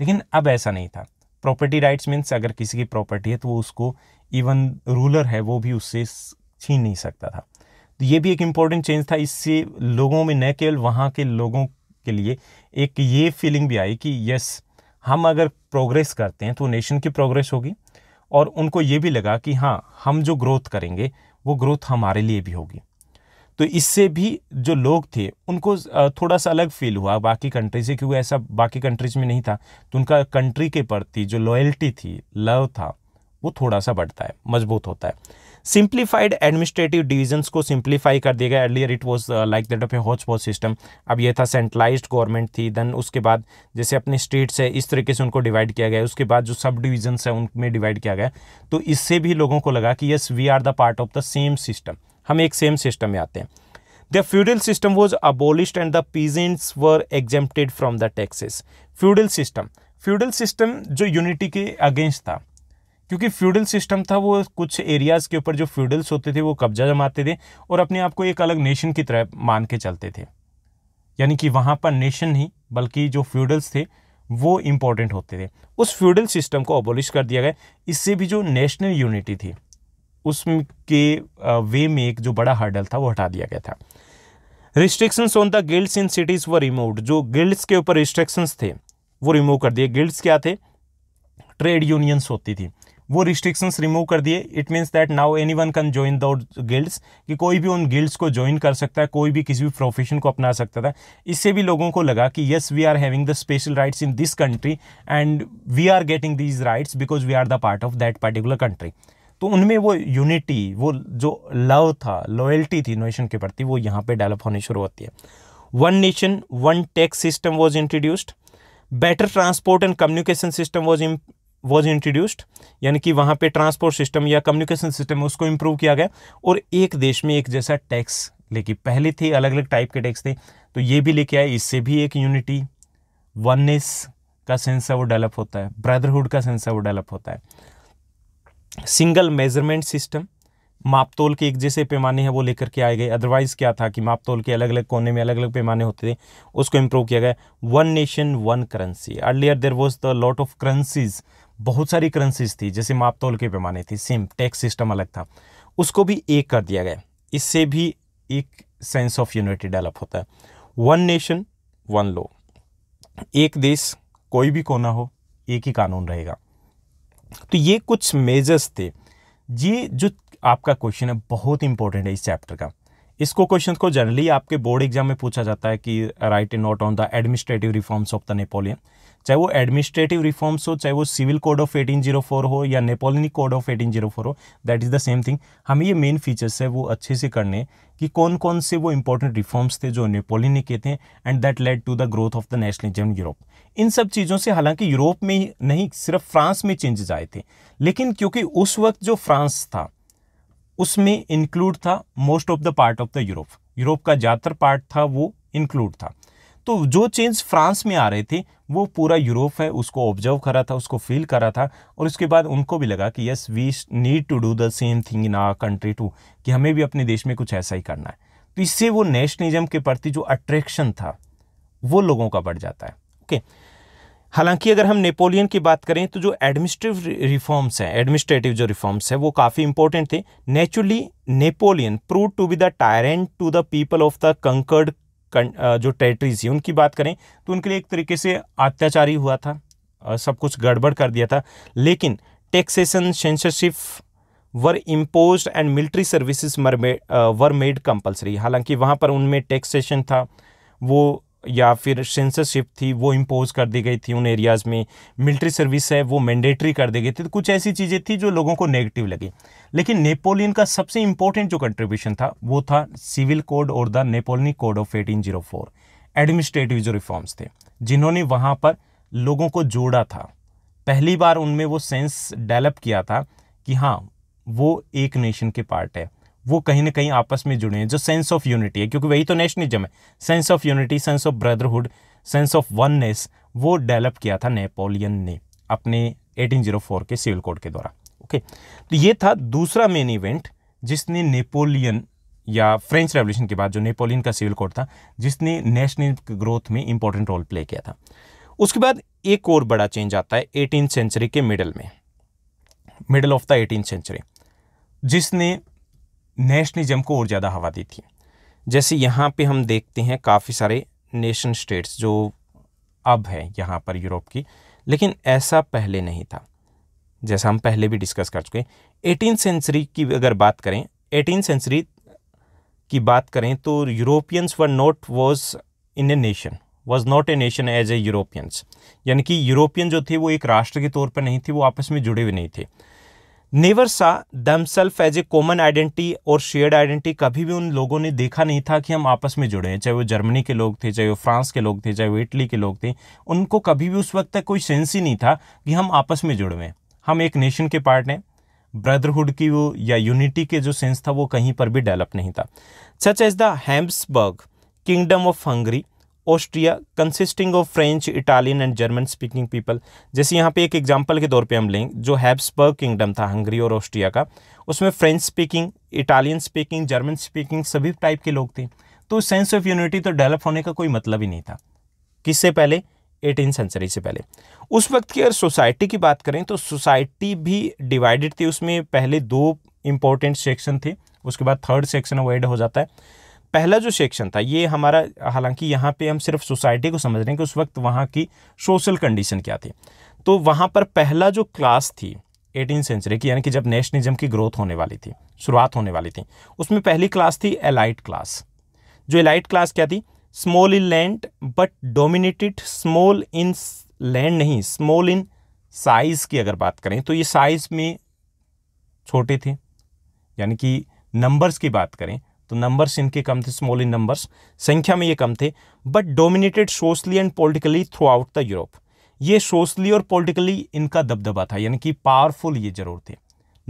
लेकिन अब ऐसा नहीं था प्रॉपर्टी राइट्स मीन्स अगर किसी की प्रॉपर्टी है तो वो उसको इवन रूलर है वो भी उससे छीन नहीं सकता था तो ये भी एक इम्पॉर्टेंट चेंज था इससे लोगों में न केवल वहाँ के लोगों के लिए एक ये फीलिंग भी आई कि यस हम अगर प्रोग्रेस करते हैं तो नेशन की प्रोग्रेस होगी और उनको ये भी लगा कि हाँ हम जो ग्रोथ करेंगे वो ग्रोथ हमारे लिए भी होगी तो इससे भी जो लोग थे उनको थोड़ा सा अलग फील हुआ बाकी कंट्री से क्योंकि ऐसा बाकी कंट्रीज में नहीं था तो उनका कंट्री के प्रति जो लॉयल्टी थी लव था वो थोड़ा सा बढ़ता है मजबूत होता है सिंप्लीफाइड एडमिनिस्ट्रेटिव डिविजन्स को सिंप्लीफाई कर दिया गया earlier it was like that of a hotchpotch system अब यह था सेंट्रलाइज गवर्नमेंट थी देन उसके बाद जैसे अपने स्टेट्स है इस तरीके से उनको डिवाइड किया गया उसके बाद जो सब डिविजन्स है उनमें डिवाइड किया गया तो इससे भी लोगों को लगा कि yes we are the part of the same system हम एक सेम सिस्टम में आते हैं the feudal system was abolished and the peasants were exempted from the taxes feudal system feudal system जो यूनिटी के अगेंस्ट था क्योंकि फ्यूडल सिस्टम था वो कुछ एरियाज़ के ऊपर जो फ्यूडल्स होते थे वो कब्जा जमाते थे और अपने आप को एक अलग नेशन की तरह मान के चलते थे यानी कि वहाँ पर नेशन नहीं बल्कि जो फ्यूडल्स थे वो इम्पोर्टेंट होते थे उस फ्यूडल सिस्टम को अबोलिश कर दिया गया इससे भी जो नेशनल यूनिटी थी उसके वे में एक जो बड़ा हर्डल था वो हटा दिया गया था restrictions on the guilds in cities were remove जो गिल्ड्स के ऊपर रिस्ट्रिक्शंस थे वो रिमूव कर दिए गिल्ड्स क्या थे ट्रेड यूनियंस होती थी वो रिस्ट्रिक्शंस रिमूव कर दिए it means that now any one can join दो गिल्ड्स कि कोई भी उन गिल्ड्स को ज्वाइन कर सकता है कोई भी किसी भी प्रोफेशन को अपना सकता था इससे भी लोगों को लगा कि yes we are having the special rights in this country and we are getting these rights because we are the part of that particular country तो उनमें वो यूनिटी वो जो लव था लॉयल्टी थी नेशन के प्रति वो यहाँ पे डेवलप होनी शुरू होती है one nation one tax system was introduced better transport and communication system was was introduced यानी कि वहाँ पे ट्रांसपोर्ट सिस्टम या कम्युनिकेशन सिस्टम उसको इम्प्रूव किया गया और एक देश में एक जैसा टैक्स लेके पहले थे अलग अलग टाइप के टैक्स थे तो ये भी लेके आए इससे भी एक यूनिटी वननेस का सेंस है वो डेवलप होता है ब्रदरहुड का सेंस है वो डेवलप होता है सिंगल मेजरमेंट सिस्टम मापतोल के एक जैसे पैमाने हैं वो लेकर के आए गए अदरवाइज़ क्या था कि मापतोल के अलग अलग कोने में अलग अलग पैमाने होते थे उसको इम्प्रूव किया गया one nation one currency earlier there was the lot of currencies बहुत सारी करेंसीज थी जैसे मापतोल के पैमाने थी सेम टैक्स सिस्टम अलग था उसको भी एक कर दिया गया इससे भी एक सेंस ऑफ यूनिटी डेवलप होता है वन नेशन वन लॉ एक देश कोई भी कोना हो एक ही कानून रहेगा तो ये कुछ मेजर्स थे ये जो आपका क्वेश्चन है बहुत इंपॉर्टेंट है इस चैप्टर का इसको क्वेश्चन को जनरली आपके बोर्ड एग्जाम में पूछा जाता है कि right a note on the administrative reforms of the Napoleon चाहे वो एडमिनिस्ट्रेटिव रिफॉर्म्स हो चाहे वो civil code of eighteen zero four हो या Napoleonic code of eighteen zero four हो that is the same thing हमें ये मेन फीचर्स है वो अच्छे से करने कि कौन कौन से वो इंपॉर्टेंट रिफॉर्म्स थे जो नेपोलियन ने किए थे and that led to the growth of the nationalism Europe इन सब चीज़ों से हालांकि यूरोप में नहीं सिर्फ फ्रांस में चेंजेस आए थे लेकिन क्योंकि उस वक्त जो फ्रांस था उसमें इंक्लूड था most of the part of the Europe Europe का ज़्यादातर पार्ट था वो इंक्लूड था तो जो चेंज फ्रांस में आ रहे थे वो पूरा यूरोप है उसको ऑब्जर्व कर रहा था उसको फील करा था और उसके बाद उनको भी लगा कि yes we need to do the same thing in our country too कि हमें भी अपने देश में कुछ ऐसा ही करना है तो इससे वो नेशनलिज्म के प्रति जो अट्रैक्शन था वो लोगों का बढ़ जाता है ओके हालांकि अगर हम नेपोलियन की बात करें तो जो एडमिनिस्ट्रेटिव रिफॉर्म्स हैं एडमिनिस्ट्रेटिव जो रिफॉर्म्स हैं वो काफ़ी इंपॉर्टेंट थे naturally Napoleon prove to be the tyrant to the people of the conquered जो टेरिटरीज थी उनकी बात करें तो उनके लिए एक तरीके से अत्याचारी हुआ था सब कुछ गड़बड़ कर दिया था लेकिन taxation censorship were impose and military services were made compulsory हालांकि वहाँ पर उनमें टैक्सेशन था वो या फिर सेंसरशिप थी वो इम्पोज कर दी गई थी उन एरियाज़ में मिलिट्री सर्विस है वो मैंडेटरी कर दी गई थी तो कुछ ऐसी चीज़ें थी जो लोगों को नेगेटिव लगी लेकिन नेपोलियन का सबसे इम्पोर्टेंट जो कंट्रीब्यूशन था वो था सिविल कोड और the Napoleonic code of eighteen zero four administrative जो रिफॉर्म्स थे जिन्होंने वहाँ पर लोगों को जोड़ा था पहली बार उनमें वो सेंस डेवलप किया था कि हाँ वो एक नेशन के पार्ट है वो कहीं ना कहीं आपस में जुड़े हैं जो सेंस ऑफ यूनिटी है क्योंकि वही तो नेशनलिज्म है sense of unity sense of brotherhood sense of oneness वो डेवलप किया था नेपोलियन ने अपने 1804 के सिविल कोड के द्वारा ओके तो ये था दूसरा मेन इवेंट जिसने नेपोलियन या फ्रेंच रेवोल्यूशन के बाद जो नेपोलियन का सिविल कोड था जिसने नेशनल ग्रोथ में इंपॉर्टेंट रोल प्ले किया था उसके बाद एक और बड़ा चेंज आता है एटीन सेंचुरी के मिडल में middle of the eighteen century जिसने नेशनलिज्म को और ज़्यादा हवा दी थी जैसे यहाँ पे हम देखते हैं काफ़ी सारे नेशन स्टेट्स जो अब है यहाँ पर यूरोप की लेकिन ऐसा पहले नहीं था जैसा हम पहले भी डिस्कस कर चुके हैं एटीन सेंचुरी की अगर बात करें एटीन सेंचुरी की बात करें तो Europeans were not was in a nation was not a nation as a Europeans यानी कि यूरोपियन जो थे वो एक राष्ट्र के तौर पर नहीं थे वो आपस में जुड़े हुए नहीं थे never saw themselves as a common identity और शेयर्ड आइडेंटिटी कभी भी उन लोगों ने देखा नहीं था कि हम आपस में जुड़े हैं चाहे वो जर्मनी के लोग थे चाहे वो फ्रांस के लोग थे चाहे वो इटली के लोग थे उनको कभी भी उस वक्त तक कोई सेंस ही नहीं था कि हम आपस में जुड़े हैं हम एक नेशन के पार्ट हैं ब्रदरहुड की वो या यूनिटी के जो सेंस था वो कहीं पर भी डेवलप नहीं था such as the Habsburg kingdom of Hungary Austria consisting of French Italian and German speaking people जैसे यहाँ पे एक एग्जाम्पल के तौर पे हम लें जो हैब्सबर्ग किंगडम था हंगरी और ऑस्ट्रिया का उसमें French speaking Italian speaking German speaking सभी टाइप के लोग थे तो सेंस ऑफ यूनिटी तो डेवलप होने का कोई मतलब ही नहीं था किससे पहले एटीन सेंचुरी से पहले उस वक्त की अगर सोसाइटी की बात करें तो सोसाइटी भी डिवाइडेड थी उसमें पहले दो इंपॉर्टेंट सेक्शन थे उसके बाद थर्ड सेक्शन अवॉइड हो जाता है पहला जो सेक्शन था ये हमारा हालांकि यहाँ पे हम सिर्फ सोसाइटी को समझ रहे हैं कि उस वक्त वहाँ की सोशल कंडीशन क्या थी तो वहाँ पर पहला जो क्लास थी एटीन सेंचुरी की यानी कि जब नेशनलिज्म की ग्रोथ होने वाली थी शुरुआत होने वाली थी उसमें पहली क्लास थी एलाइट क्लास जो एलाइट क्लास क्या थी small in land but dominated small in land नहीं स्मॉल इन साइज़ की अगर बात करें तो ये साइज़ में छोटे थे यानी कि नंबर्स की बात करें तो नंबर्स इनके कम थे स्मॉल इन नंबर्स संख्या में ये कम थे but dominated socially and politically throughout the Europe ये सोशली और पॉलिटिकली इनका दबदबा था यानी कि पावरफुल ये जरूर थे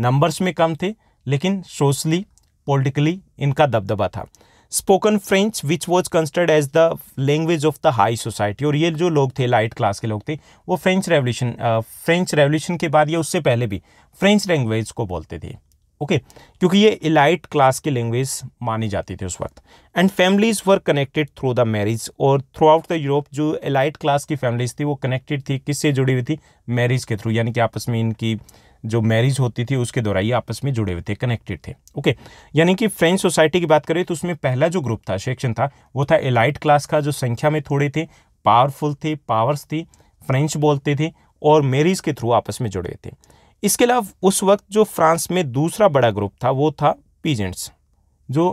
नंबर्स में कम थे लेकिन सोशली पॉलिटिकली इनका दबदबा था spoken French which was considered as the language of the high society और ये जो लोग थे लाइट क्लास के लोग थे वो फ्रेंच रेवोल्यूशन फ्रेंच रेवोल्यूशन के बाद या उससे पहले भी फ्रेंच लैंग्वेज को बोलते थे ओके क्योंकि ये इलाइट क्लास की लैंग्वेज मानी जाती थी उस वक्त and families were connected through the marriage और थ्रू आउट द यूरोप जो इलाइट क्लास की फैमिलीज थी वो कनेक्टेड थी किससे जुड़ी हुई थी मैरिज के थ्रू यानी कि आपस में इनकी जो मैरिज होती थी उसके द्वारा ये आपस में जुड़े हुए थे कनेक्टेड थे ओके यानी कि फ्रेंच सोसाइटी की बात करें तो उसमें पहला जो ग्रुप था सेक्शन था वो था एलाइट क्लास का जो संख्या में थोड़े थे पावरफुल थे पावर्स थी फ्रेंच बोलते थे और मैरिज के थ्रू आपस में जुड़े थे इसके अलावा उस वक्त जो फ्रांस में दूसरा बड़ा ग्रुप था वो था पीजेंट्स जो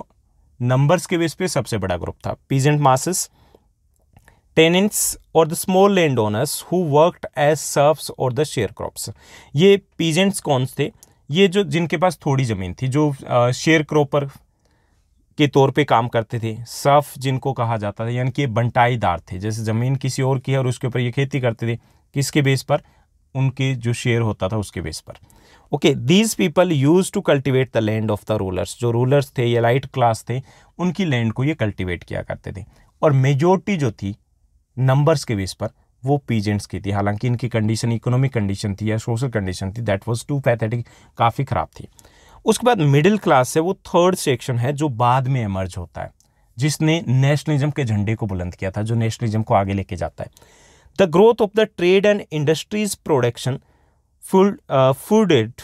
नंबर्स के बेस पे सबसे बड़ा ग्रुप था पीजेंट मासेस टेनेंट्स और the small land owners who worked as serfs और द शेयर क्रॉप्स ये पीजेंट्स कौन थे ये जो जिनके पास थोड़ी ज़मीन थी जो शेयर क्रॉपर के तौर पे काम करते थे सर्फ जिनको कहा जाता था यानी कि बंटाईदार थे जैसे ज़मीन किसी और की है और उसके ऊपर ये खेती करते थे किसके बेस पर उनके जो शेयर होता था उसके बेस पर okay these people use to cultivate the land of the rulers जो रूलर्स थे या लाइट क्लास थे उनकी लैंड को ये कल्टिवेट किया करते थे और मेजोरिटी जो थी नंबर्स के बेस पर वो पीजेंट्स की थी हालांकि इनकी कंडीशन इकोनॉमिक कंडीशन थी या सोशल कंडीशन थी दैट वाज टू पैथेटिक काफ़ी ख़राब थी उसके बाद मिडिल क्लास से वो थर्ड सेक्शन है जो बाद में एमर्ज होता है जिसने नेशनलिज्म के झंडे को बुलंद किया था जो नेशनलिज्म को आगे लेके जाता है The growth of the trade and industries production fueled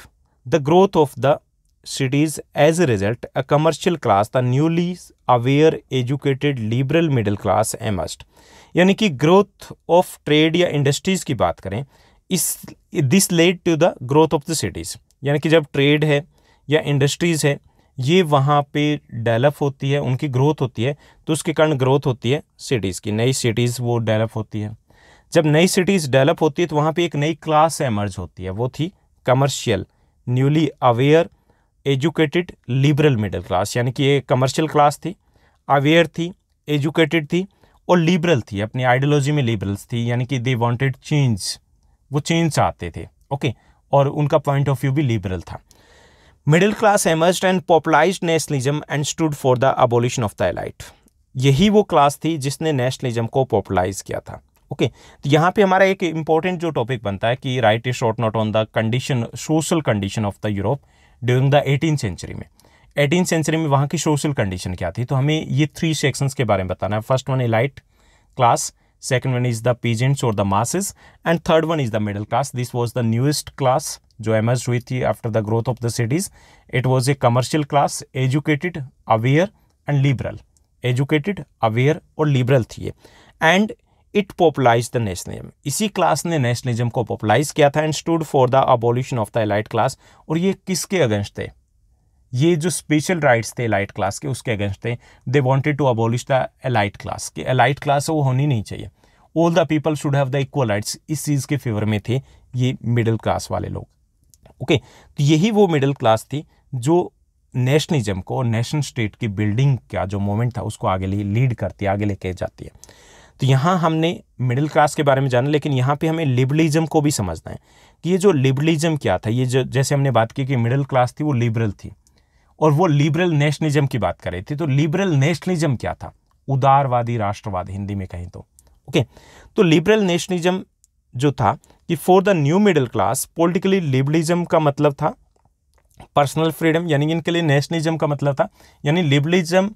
the growth of the cities. As a result, a commercial class, the newly aware, educated, liberal middle class emerged. यानी कि ग्रोथ ऑफ ट्रेड या industries की बात करें इस this led to the growth of the cities यानी कि जब ट्रेड है या इंडस्ट्रीज़ है ये वहाँ पे डेवलप होती है उनकी ग्रोथ होती है तो उसके कारण ग्रोथ होती है सिटीज़ की नई सिटीज़ वो डेवलप होती है जब नई सिटीज़ डेवलप होती है तो वहाँ पे एक नई क्लास एमर्ज होती है वो थी commercial newly aware educated liberal middle class यानी कि ये कमर्शियल क्लास थी अवेयर थी एजुकेटेड थी और लिबरल थी अपनी आइडियोलॉजी में लिबरल्स थी यानी कि दे वांटेड चेंज वो चेंज चाहते थे ओके और उनका पॉइंट ऑफ व्यू भी लिबरल था middle class emerge and popularise nationalism and stood for the abolition of the elite यही वो क्लास थी जिसने नेशनलिज्म को पॉपुलाइज किया था ओके तो यहाँ पे हमारा एक इम्पॉर्टेंट जो टॉपिक बनता है कि write is short note on the condition social condition of the Europe during the eighteen century में एटीन सेंचुरी में वहाँ की सोशल कंडीशन क्या थी तो हमें ये थ्री सेक्शंस के बारे में बताना है first one elite class second one is the peasants और the masses and third one is the middle class this was the newest class जो एमर्ज हुई थी after the growth of the cities it was a commercial class educated aware and liberal educated aware और liberal थी and it popularise the nationalism इसी class ने nationalism को popularise किया था and stood for the अबोल्यूशन of the elite class और ये किसके अगेंस्ट थे ये जो स्पेशल राइट्स थे एलाइट क्लास के उसके अगेंस्ट थे they wanted to abolish the elite class कि एलाइट क्लास वो होनी नहीं चाहिए all the people should have the equal rights इस चीज़ के फेवर में थे ये मिडिल क्लास वाले लोग ओके okay, तो यही वो मिडिल क्लास थी जो नेशनलिज्म को नेशनल स्टेट की बिल्डिंग का जो मोमेंट था उसको आगे लीड करती है आगे लेके जाती है तो यहाँ हमने मिडिल क्लास के बारे में जाना लेकिन यहाँ पे हमें लिबरलिज्म को भी समझना है कि ये जो लिबरलिज्म क्या था ये जो जैसे हमने बात की कि मिडिल क्लास थी वो लिबरल थी और वो लिबरल नेशनलिज्म की बात कर रही थी तो लिबरल नेशनलिज्म क्या था उदारवादी राष्ट्रवाद हिंदी में कहें तो ओके तो लिबरल नेशनलिज्म जो था कि for the new middle class politically liberalism का मतलब था पर्सनल फ्रीडम यानी इनके लिए नेशनलिज्म का मतलब था यानी लिबरलिज्म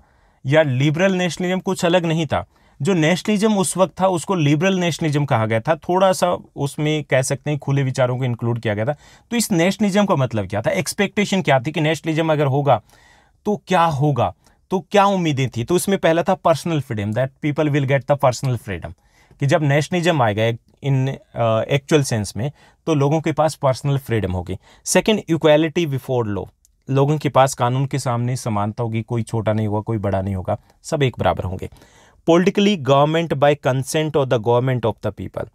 या लिबरल नेशनलिज्म कुछ अलग नहीं था जो नेशनलिज्म उस वक्त था उसको लिबरल नेशनलिज्म कहा गया था थोड़ा सा उसमें कह सकते हैं खुले विचारों को इंक्लूड किया गया था तो इस नेशनलिज्म का मतलब क्या था एक्सपेक्टेशन क्या थी कि नेशनलिज्म अगर होगा तो क्या होगा तो क्या उम्मीदें थी तो उसमें पहला था personal freedom that people will get the personal freedom कि जब नेशनलिज्म आएगा इन एक्चुअल सेंस में तो लोगों के पास पर्सनल फ्रीडम होगी सेकेंड इक्वालिटी बिफोर लॉ लोगों के पास कानून के सामने समानता होगी कोई छोटा नहीं होगा कोई बड़ा नहीं होगा सब एक बराबर होंगे politically government by consent of the government of the people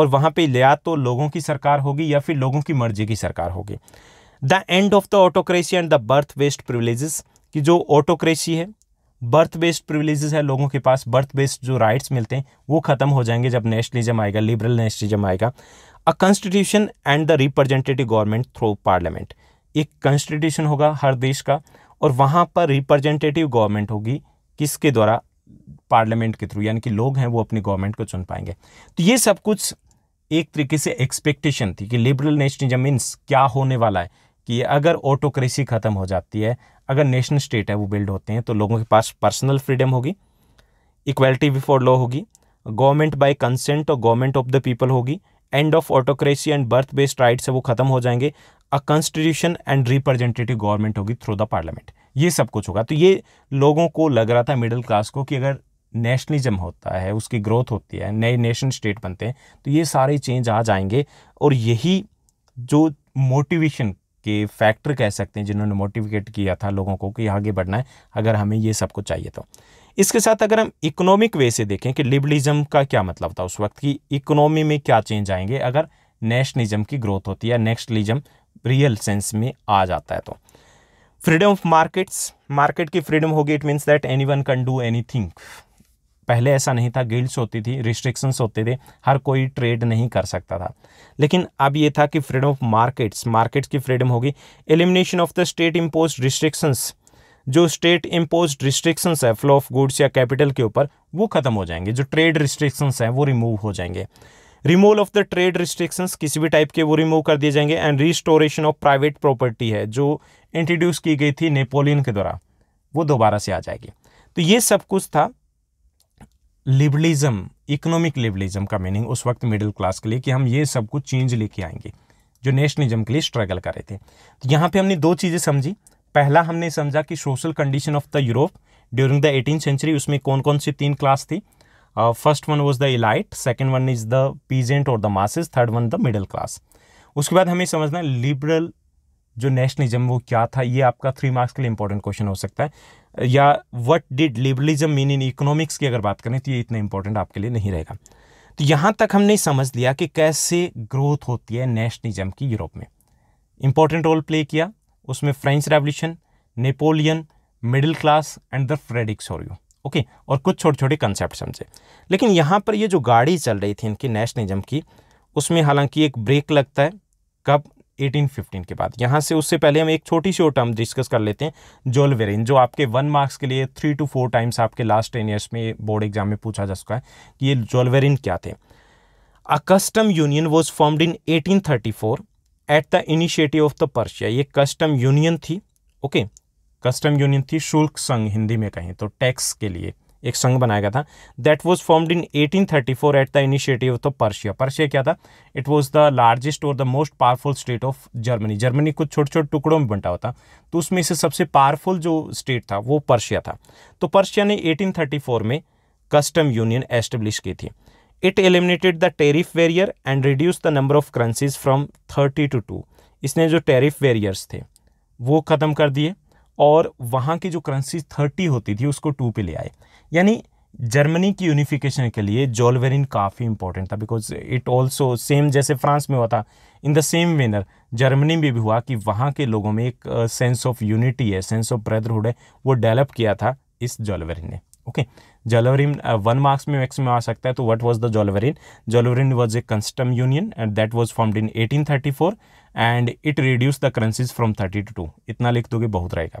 और वहाँ पे लिया तो लोगों की सरकार होगी या फिर लोगों की मर्जी की सरकार होगी the end of the autocracy and the birth based privilege कि जो ऑटोक्रेसी है बर्थ बेस्ड प्रिवलेज है लोगों के पास बर्थ बेस्ड जो राइट्स मिलते हैं वो ख़त्म हो जाएंगे जब नेशनलिज्म आएगा लिबरल नेशनलिज्म आएगा a constitution and the representative government through parliament एक कॉन्स्टिट्यूशन होगा हर देश का और वहाँ पर रिप्रेजेंटेटिव गवर्नमेंट होगी किसके द्वारा पार्लियामेंट के थ्रू यानी कि लोग हैं वो अपनी गवर्नमेंट को चुन पाएंगे तो ये सब कुछ एक तरीके से एक्सपेक्टेशन थी कि लिबरल नेशनलिज्म मीन्स क्या होने वाला है कि अगर ऑटोक्रेसी ख़त्म हो जाती है अगर नेशनल स्टेट है वो बिल्ड होते हैं तो लोगों के पास पर्सनल फ्रीडम होगी इक्वलिटी बिफोर लॉ होगी गवर्नमेंट बाय कंसेंट और गवर्नमेंट ऑफ द पीपल होगी end of autocracy and birth based rights है वो खत्म हो जाएंगे a constitution and representative government होगी थ्रू द पार्लियामेंट ये सब कुछ होगा तो ये लोगों को लग रहा था मिडिल क्लास को कि अगर नेशनलिज्म होता है उसकी ग्रोथ होती है नए नेशन स्टेट बनते हैं तो ये सारे चेंज आ जाएंगे और यही जो मोटिवेशन के फैक्टर कह सकते हैं जिन्होंने मोटिवेट किया था लोगों को कि आगे बढ़ना है अगर हमें ये सब कुछ चाहिए तो इसके साथ अगर हम इकोनॉमिक वे से देखें कि लिबरलिज्म का क्या मतलब था उस वक्त की इकोनॉमी में क्या चेंज आएंगे अगर नेशनलिज्म की ग्रोथ होती है नेक्स्टलिज्म रियल सेंस में आ जाता है तो फ्रीडम ऑफ मार्केट्स मार्केट की फ्रीडम होगी it means that any one can do anything पहले ऐसा नहीं था गिल्ड्स होती थी रिस्ट्रिक्शंस होते थे हर कोई ट्रेड नहीं कर सकता था लेकिन अब ये था कि फ्रीडम ऑफ मार्केट्स मार्केट्स की फ्रीडम होगी elimination of the state impose restrictions जो स्टेट इम्पोज रिस्ट्रिक्शंस है फ्लो ऑफ गुड्स या कैपिटल के ऊपर वो खत्म हो जाएंगे जो ट्रेड रिस्ट्रिक्शंस हैं वो रिमूव हो जाएंगे removal of the trade restrictions किसी भी टाइप के वो रिमूव कर दिए जाएंगे and restoration of private property है जो इंट्रोड्यूस की गई थी नेपोलियन के द्वारा वो दोबारा से आ जाएगी तो ये सब कुछ था लिबरलिज्म इकोनॉमिक लिबरलिज्म का मीनिंग उस वक्त मिडिल क्लास के लिए कि हम ये सब कुछ चेंज लेके आएंगे जो नेशनलिज्म के लिए स्ट्रगल कर रहे थे तो यहाँ पे हमने दो चीज़ें समझी पहला हमने समझा कि social condition of the Europe during the eighteen century उसमें कौन कौन सी तीन क्लास थी first one was the elite second one is the peasant और the masses third one the middle class उसके बाद हमें समझना लिबरल जो नेशनलिज्म वो क्या था ये आपका थ्री मार्क्स के लिए इंपॉर्टेंट क्वेश्चन हो सकता है या what did liberalism mean in economics की अगर बात करें तो ये इतना इंपॉर्टेंट आपके लिए नहीं रहेगा तो यहाँ तक हमने समझ लिया कि कैसे ग्रोथ होती है नेशनलिज्म की यूरोप में इंपॉर्टेंट रोल प्ले किया उसमें French revolution Napoleon middle class and the फ्रेडिक्स ओरियो ओके और कुछ छोटे छोटे कंसेप्ट समझे लेकिन यहाँ पर ये जो गाड़ी चल रही थी इनकी नेशनलिज्म की उसमें हालांकि एक ब्रेक लगता है कब 1815 के बाद यहाँ से उससे पहले हम एक छोटी सी और टर्म डिस्कस कर लेते हैं जोलवेरिन जो आपके वन मार्क्स के लिए थ्री टू फोर टाइम्स आपके लास्ट टेन ईयर्स में बोर्ड एग्जाम में पूछा जा चुका है कि ये जोलवेरिन क्या थे a custom union was formed in 1834 at the initiative of the Persia ये कस्टम यूनियन थी ओके कस्टम यूनियन थी शुल्क संघ हिंदी में कहें तो टैक्स के लिए एक संघ बनाया गया था that was formed in 1834 at the initiative of Persia Persia क्या था इट वॉज द लार्जेस्ट और the most powerful state of Germany Germany कुछ छोटे छोटे टुकड़ों में बंटा होता तो उसमें से सबसे पावरफुल जो स्टेट था वो पर्शिया था तो पर्शिया ने 1834 में कस्टम यूनियन एस्टेब्लिश की थी it eliminated the tariff barrier and reduce the number of currencies from thirty to two इसने जो टेरिफ वेरियर्स थे वो ख़त्म कर दिए और वहाँ की जो करेंसी थर्टी होती थी उसको टू पे ले आए यानी जर्मनी की यूनिफिकेशन के लिए जॉलवेरिन काफ़ी इंपॉर्टेंट था बिकॉज इट ऑल्सो सेम जैसे फ्रांस में हुआ था in the same manner Germany में भी हुआ कि वहाँ के लोगों में एक सेंस ऑफ यूनिटी है सेंस ऑफ ब्रदरहुड है वो डेवलप किया था इस जॉलवेरिन ने ओके जॉलवरिन वन मार्क्स में मैक्सिमम में आ सकता है तो what was the Zollverein Zollverein was a custom union and that was formed in 1834 and it reduce the currencies from thirty to two इतना लिख दोगे बहुत रहेगा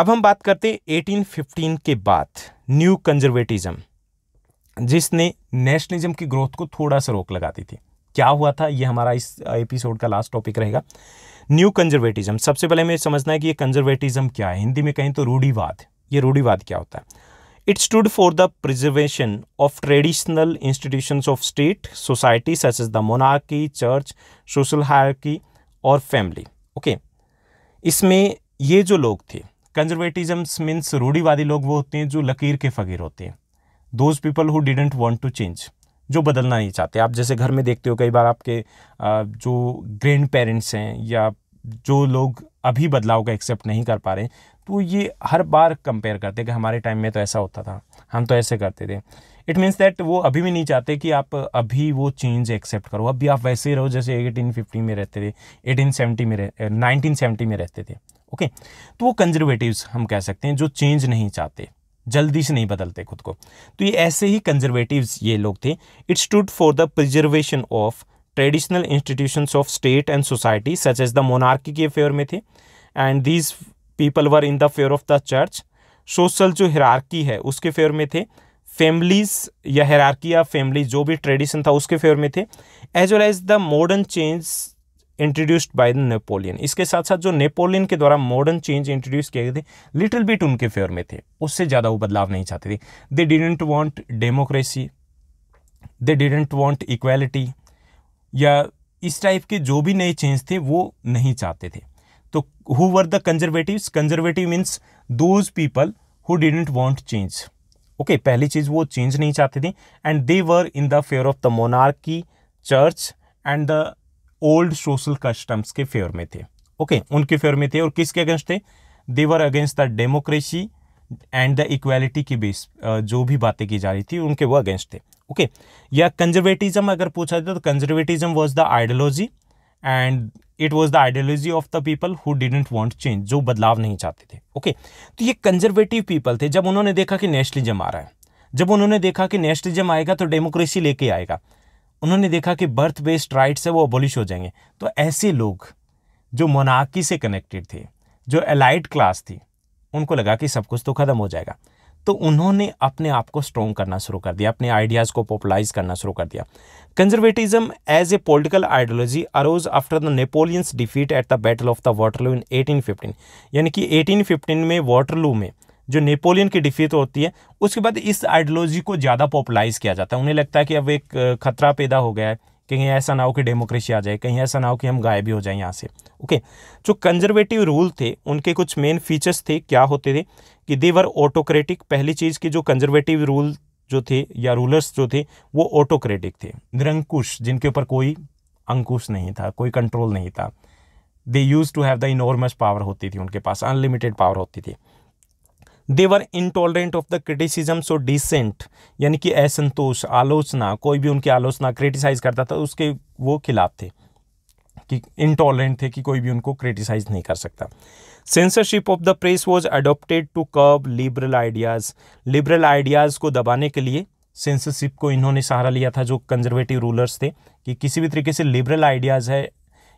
अब हम बात करते हैं एटीन फिफ्टीन के बाद न्यू कंजर्वेटिज्म जिसने नेशनलिज्म की ग्रोथ को थोड़ा सा रोक लगा दी थी क्या हुआ था ये हमारा इस एपिसोड का लास्ट टॉपिक रहेगा न्यू कंजर्वेटिज्म सबसे पहले हमें समझना है कि ये कंजर्वेटिज्म क्या है हिंदी में कहें तो रूढ़ीवाद ये रूढ़ीवाद क्या होता है It stood for the preservation of traditional institutions of state, society such as the monarchy, church, social hierarchy और फैमिली ओके okay. इसमें ये जो लोग थे कंजर्वेटिजम्स मीन्स रूढ़ीवादी लोग वो होते हैं जो लकीर के फकीर होते हैं those people who didn't want to change जो बदलना नहीं चाहते आप जैसे घर में देखते हो कई बार आपके जो ग्रैंड पेरेंट्स हैं या जो लोग अभी बदलाव का एक्सेप्ट नहीं कर पा रहे तो ये हर बार कंपेयर करते कि हमारे टाइम में तो ऐसा होता था हम तो ऐसे करते थे इट मीन्स दैट वो अभी भी नहीं चाहते कि आप अभी वो चेंज एक्सेप्ट करो अभी आप वैसे ही रहो जैसे एटीन फिफ्टी में रहते थे एटीन सेवेंटी में रह नाइनटीन eh, सेवेंटी में रहते थे ओके तो वो कंजर्वेटिव्स हम कह सकते हैं जो चेंज नहीं चाहते जल्दी से नहीं बदलते खुद को तो ये ऐसे ही कंजर्वेटिव्स ये लोग थे its stood for the preservation of traditional institutions of state and society such as the monarchy के फेवर में थे and these people were in the favour of the church social जो हिरारकी है उसके फेयर में थे फैमिलीज या hierarchy या फैमिली जो भी ट्रेडिशन था उसके फेवर में थे as well as the modern change introduced by the Napoleon इसके साथ साथ जो नेपोलियन के द्वारा मॉडर्न चेंज इंट्रोड्यूस किए गए थे लिटिल बिट उनके फेवर में थे उससे ज़्यादा वो बदलाव नहीं चाहते थे they didn't want democracy they didn't want equality या इस टाइप के जो भी नए चेंज थे वो नहीं चाहते थे तो who were the conservative conservative means those people who didn't want change okay पहली चीज़ वो चेंज नहीं चाहते थे and they were in the favour of the monarchy church and the old social customs के फेयर में थे ओके okay, उनके फेयर में थे और किसके अगेंस्ट थे they were against the democracy and the equality की बेस जो भी बातें की जा रही थी उनके वो अगेंस्ट थे ओके okay? या कंजर्वेटिज्म अगर पूछा जाए तो conservatism was the ideology and it was the ideology of the people who didn't want change जो बदलाव नहीं चाहते थे ओके okay? तो ये कंजर्वेटिव पीपल थे जब उन्होंने देखा कि नेशनलिज्म आ रहा है जब उन्होंने देखा कि नेशनलिज्म आएगा तो डेमोक्रेसी लेके आएगा उन्होंने देखा कि बर्थ बेस्ड राइट्स है वो अबोलिश हो जाएंगे तो ऐसे लोग जो मोनाकी से कनेक्टेड थे जो एलाइट क्लास थी उनको लगा कि सब कुछ तो ख़त्म हो जाएगा तो उन्होंने अपने आप को स्ट्रॉन्ग करना शुरू कर दिया अपने आइडियाज़ को पॉपुलाइज़ करना शुरू कर दिया conservatism as a political ideology arose after the Napoleon's defeat at the battle of the Waterloo in 1815 यानी कि 1815 में वाटरलू में जो नेपोलियन की डिफीट होती है उसके बाद इस आइडियोलॉजी को ज़्यादा पॉपुलाइज किया जाता है उन्हें लगता है कि अब एक खतरा पैदा हो गया है कहीं ऐसा ना हो कि डेमोक्रेसी आ जाए कहीं ऐसा ना हो कि हम गायब भी हो जाएं यहाँ से ओके जो कंजर्वेटिव रूल थे उनके कुछ मेन फीचर्स थे क्या होते थे कि देवर ऑटोक्रेटिक पहली चीज़ की जो कंजर्वेटिव रूल जो थे या रूलर्स जो थे वो ऑटोक्रेटिक थे निरंकुश जिनके ऊपर कोई अंकुश नहीं था कोई कंट्रोल नहीं था they use to have the enormous power होती थी उनके पास अनलिमिटेड पावर होती थी they were intolerant of the criticism so dissent यानी कि असंतोष आलोचना कोई भी उनकी आलोचना क्रिटिसाइज करता था उसके वो खिलाफ थे कि इनटॉलरेंट थे कि कोई भी उनको क्रिटिसाइज नहीं कर सकता censorship of the press was adopted to curb liberal ideas liberal ideas को दबाने के लिए सेंसरशिप को इन्होंने सहारा लिया था जो कंजर्वेटिव रूलर्स थे कि किसी भी तरीके से लिबरल आइडियाज़ है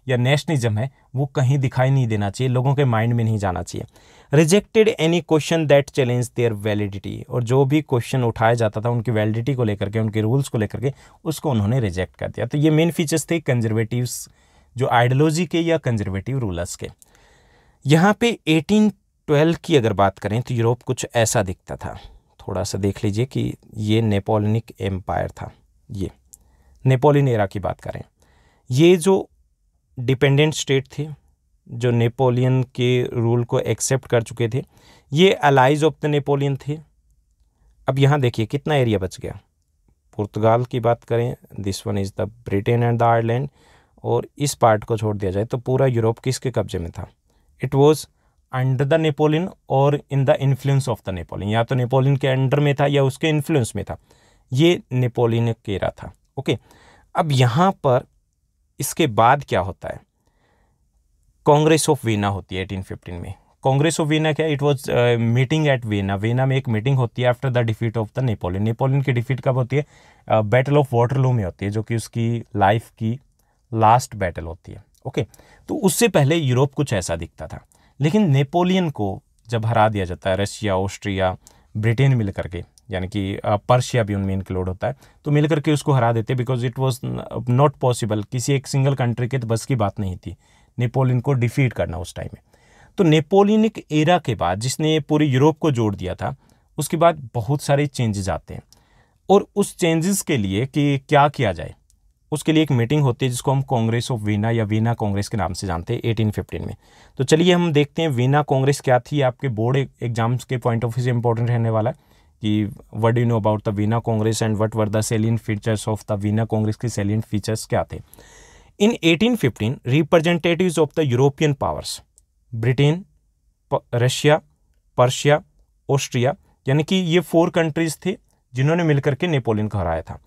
या नेशनलिज्म है वो कहीं दिखाई नहीं देना चाहिए लोगों के माइंड में नहीं जाना चाहिए rejected any question that challenge their validity और जो भी क्वेश्चन उठाया जाता था उनकी वैलिडिटी को लेकर के उनके रूल्स को लेकर के उसको उन्होंने रिजेक्ट कर दिया तो ये मेन फीचर्स थे कंजर्वेटिव जो आइडियोलॉजी के या कंजर्वेटिव रूलर्स के यहाँ पे 1812 की अगर बात करें तो यूरोप कुछ ऐसा दिखता था थोड़ा सा देख लीजिए कि ये नेपोलिनिक एम्पायर था ये नेपोलियन एरा की बात करें ये जो डिपेंडेंट स्टेट थे जो नेपोलियन के रूल को एक्सेप्ट कर चुके थे ये अलाइज ऑफ द नेपोलियन थे अब यहाँ देखिए कितना एरिया बच गया पुर्तगाल की बात करें this one is the Britain and the Ireland और इस पार्ट को छोड़ दिया जाए तो पूरा यूरोप किसके कब्जे में था it was under the Napoleon और in the influence of the Napoleon या तो नेपोलियन के अंडर में था या उसके इन्फ्लुएंस में था ये नेपोलियन केरा था ओके अब यहाँ पर इसके बाद क्या होता है कांग्रेस ऑफ वीना होती है 1815 में कांग्रेस ऑफ वीना क्या it was meeting at Vienna Vienna में एक मीटिंग होती है after the defeat of the Napoleon Napoleon की डिफीट कब होती है बैटल ऑफ वाटरलू में होती है जो कि उसकी लाइफ की लास्ट बैटल होती है ओके okay? तो उससे पहले यूरोप कुछ ऐसा दिखता था लेकिन नेपोलियन को जब हरा दिया जाता है रशिया ऑस्ट्रिया ब्रिटेन मिल करके यानी कि पर्शिया भी उनमें इंक्लूड होता है तो मिल करके उसको हरा देते because it was not possible किसी एक सिंगल कंट्री के तो बस की बात नहीं थी नेपोलियन को डिफीट करना उस टाइम में तो नेपोलियनिक एरा के बाद जिसने पूरे यूरोप को जोड़ दिया था उसके बाद बहुत सारे चेंजेस आते हैं और उस चेंजेस के लिए कि क्या किया जाए उसके लिए एक मीटिंग होती है जिसको हम कांग्रेस ऑफ वीना या वीना कांग्रेस के नाम से जानते हैं फिफ्टीन में तो चलिए हम देखते हैं वीना कांग्रेस क्या थी आपके बोर्ड एग्जाम्स के पॉइंट ऑफ व्यू से इंपॉर्टेंट रहने वाला है कि what you know about the Vienna congress and what were the salient features of the Vienna congress के सेलियन फीचर्स क्या थे in 1815 representative of the European powers Britain Russia Prussia Austria यानी कि ये फोर कंट्रीज थे जिन्होंने मिलकर के नेपोलियन को हराया था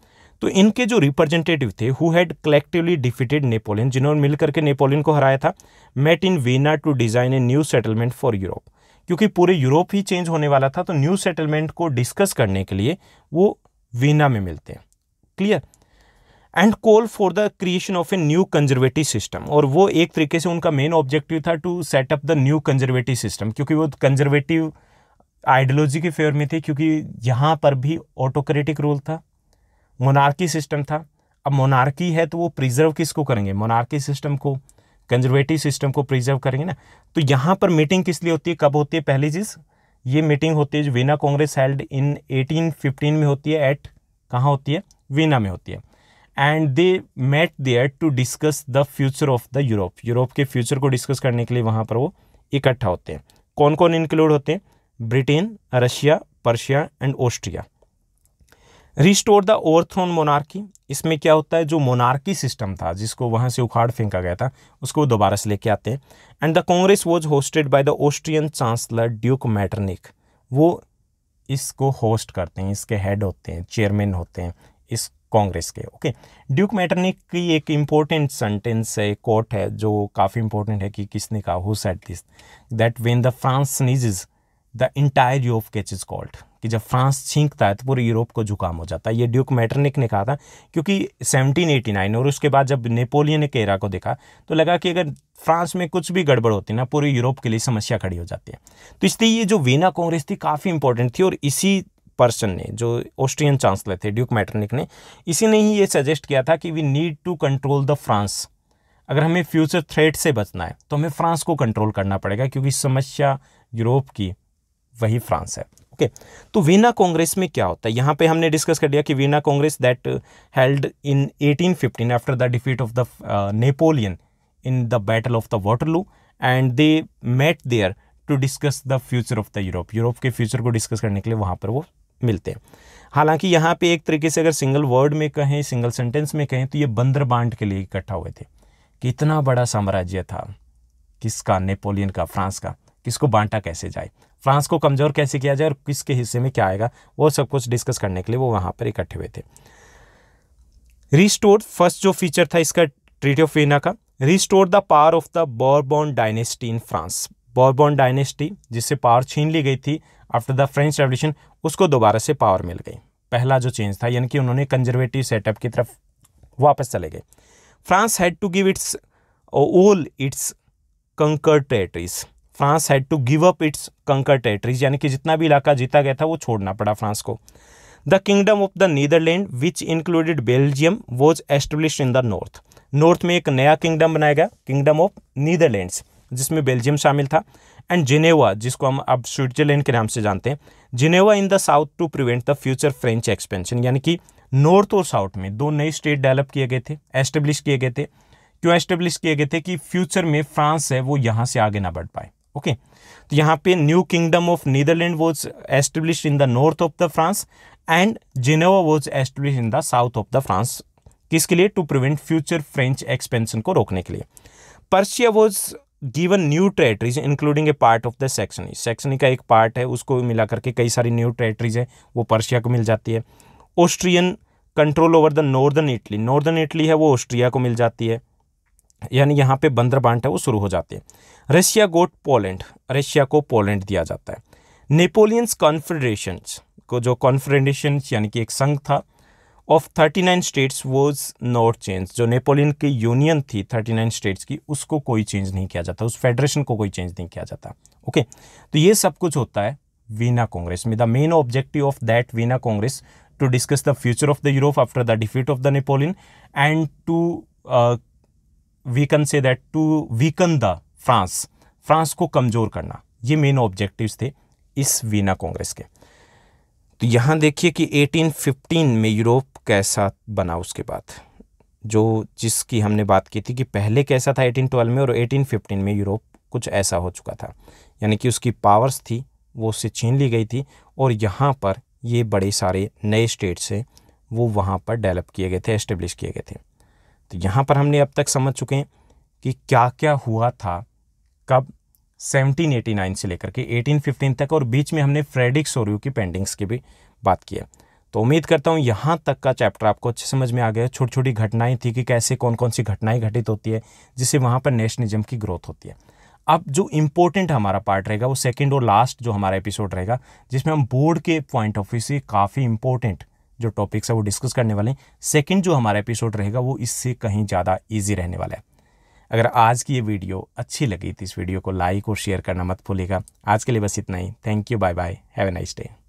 तो इनके जो रिप्रेजेंटेटिव थे who had collectively defeated Napoleon जिन्होंने मिलकर के नेपोलियन को हराया था met in Vienna to design a new settlement for Europe क्योंकि पूरे यूरोप ही चेंज होने वाला था तो न्यू सेटलमेंट को डिस्कस करने के लिए वो वीना में मिलते हैं clear and call for the creation of a new conservative system और वो एक तरीके से उनका मेन ऑब्जेक्टिव था to set up the new conservative system क्योंकि वो कंजर्वेटिव आइडियोलॉजी के फेवर में थे क्योंकि यहाँ पर भी ऑटोक्रेटिक रूल था मोनार्की सिस्टम था अब मोनार्की है तो वो प्रिजर्व किसको करेंगे मोनार्की सिस्टम को कंजर्वेटिव सिस्टम को प्रिजर्व करेंगे ना तो यहाँ पर मीटिंग किस लिए होती है कब होती है पहली चीज़ ये मीटिंग होती है जो वीना कांग्रेस हेल्ड इन 1815 में होती है एट कहाँ होती है वीना में होती है and they met there to discuss the future of the Europe Europe के फ्यूचर को डिस्कस करने के लिए वहाँ पर वो इकट्ठा होते हैं कौन कौन इंक्लूड होते हैं Britain Russia Prussia and Austria restore the overthrown monarchy इसमें क्या होता है जो मोनार्की सिस्टम था जिसको वहाँ से उखाड़ फेंका गया था उसको दोबारा से लेके आते हैं and the congress was hosted by the Austrian chancellor duke Metternich वो इसको होस्ट करते हैं इसके हेड होते हैं चेयरमैन होते हैं इस कांग्रेस के ओके ड्यूक मैटरनिक की एक इम्पोर्टेंट सेंटेंस है कोट है जो काफ़ी इंपॉर्टेंट है कि किसने कहा who said this that when the France sneezes the entire Europe catches is cold कि जब फ्रांस छींकता है तो पूरे यूरोप को जुकाम हो जाता है ये ड्यूक मैटरनिक ने कहा था क्योंकि 1789 और उसके बाद जब नेपोलियन ने केरा को देखा तो लगा कि अगर फ्रांस में कुछ भी गड़बड़ होती ना पूरे यूरोप के लिए समस्या खड़ी हो जाती है तो इसलिए ये जो वीना कांग्रेस थी काफ़ी इंपॉर्टेंट थी और इसी पर्सन ने जो ऑस्ट्रियन चांसलर थे ड्यूक मैटरनिक ने इसी ने ही ये सजेस्ट किया था कि we need to control the France अगर हमें फ्यूचर थ्रेट से बचना है तो हमें फ्रांस को कंट्रोल करना पड़ेगा क्योंकि समस्या यूरोप की वही फ्रांस है ओके तो वीना कांग्रेस में क्या होता है यहाँ पे हमने डिस्कस कर लिया कि Vienna congress that held in 1815 after the defeat of the Napoleon in the battle of the Waterloo and they met there to discuss the future of the Europe Europe के फ्यूचर को discuss करने के लिए वहाँ पर वो मिलते हैं हालांकि यहाँ पे एक तरीके से अगर सिंगल वर्ड में कहें सिंगल सेंटेंस में कहें तो ये बंदर बांट के लिए इकट्ठा हुए थे कितना बड़ा साम्राज्य था किसका नेपोलियन का फ्रांस का किसको बांटा कैसे जाए फ्रांस को कमज़ोर कैसे किया जाए और किसके हिस्से में क्या आएगा वो सब कुछ डिस्कस करने के लिए वो वहाँ पर इकट्ठे हुए थे रिस्टोर फर्स्ट जो फीचर था इसका ट्रीटी ऑफ वीना का restore the power of the Bourbon dynasty in France Bourbon dynasty जिससे पावर छीन ली गई थी आफ्टर द फ्रेंच रेवल्यूशन उसको दोबारा से पावर मिल गई पहला जो चेंज था यानी कि उन्होंने कंजर्वेटिव सेटअप की तरफ वापस चले गए France had to give its all its conquer territories France had to give up its conquer territories यानी कि जितना भी इलाका जीता गया था वो छोड़ना पड़ा फ्रांस को the kingdom of the Netherland which included Belgium was establish in the north north में एक नया किंगडम बनाया गया किंगडम ऑफ नीदरलैंड्स जिसमें बेल्जियम शामिल था एंड जिनेवा जिसको हम अब स्विट्जरलैंड के नाम से जानते हैं Geneva in the south to prevent the future French expansion यानी कि नॉर्थ और साउथ में दो नए स्टेट डेवलप किए गए थे एस्टेब्लिश किए गए थे क्यों एस्टेब्लिश किए गए थे कि फ्यूचर में फ्रांस है वो यहाँ से आगे ना बढ़ पाए ओके तो यहाँ पे new kingdom of Netherland was establish in the north of the France and Geneva was establish in the south of the France किसके लिए to prevent future French expansion को रोकने के लिए Prussia was given new territories including a part of the Saxony Saxony का एक part है उसको मिला करके कई सारी न्यू टेरेटरीज है वो पर्शिया को मिल जाती है Austrian control over the northern Italy northern Italy है वो ऑस्ट्रिया को मिल जाती है यानी यहाँ पे बंदर बांट है वो शुरू हो जाते हैं रशिया गोट पोलैंड रशिया को पोलैंड दिया जाता है नेपोलियंस कॉन्फेडरेशन को जो कॉन्फेडरेशन यानी कि एक संघ था of 39 states was not change जो नेपोलियन की यूनियन थी 39 स्टेट्स की उसको कोई चेंज नहीं किया जाता उस फेडरेशन को कोई चेंज नहीं किया जाता ओके तो ये सब कुछ होता है वीना कांग्रेस में the main objective of that Vienna congress to discuss the future of the Europe after the defeat of the Napoleon and to we we can to weaken the France France को कमज़ोर करना ये main objectives थे इस Veena congress के तो यहाँ देखिए कि 1815 में यूरोप कैसा बना उसके बाद जो जिसकी हमने बात की थी कि पहले कैसा था 1812 में और 1815 में यूरोप कुछ ऐसा हो चुका था यानी कि उसकी पावर्स थी वो उससे छीन ली गई थी और यहाँ पर ये बड़े सारे नए स्टेट्स हैं वो वहाँ पर डेवलप किए गए थे एस्टेब्लिश किए गए थे तो यहाँ पर हमने अब तक समझ चुके हैं कि क्या क्या हुआ था कब 1789 से लेकर के 1815 तक और बीच में हमने फ्रेडिक सोरियो की पेंटिंग्स की भी बात की है तो उम्मीद करता हूँ यहाँ तक का चैप्टर आपको अच्छे समझ में आ गया छोटी छोटी घटनाएं थी कि कैसे कौन कौन सी घटनाएं घटित होती है जिससे वहाँ पर नेशनलिज्म की ग्रोथ होती है अब जो इम्पोर्टेंट हमारा पार्ट रहेगा वो सेकेंड और लास्ट जो हमारा एपिसोड रहेगा जिसमें हम बोर्ड के पॉइंट ऑफ व्यू से काफ़ी इंपॉर्टेंट जो टॉपिक्स है वो डिस्कस करने वाले हैं सेकेंड जो हमारा एपिसोड रहेगा वो इससे कहीं ज़्यादा ईजी रहने वाला है अगर आज की ये वीडियो अच्छी लगी तो इस वीडियो को लाइक और शेयर करना मत भूलिएगा आज के लिए बस इतना ही thank you bye bye have a nice day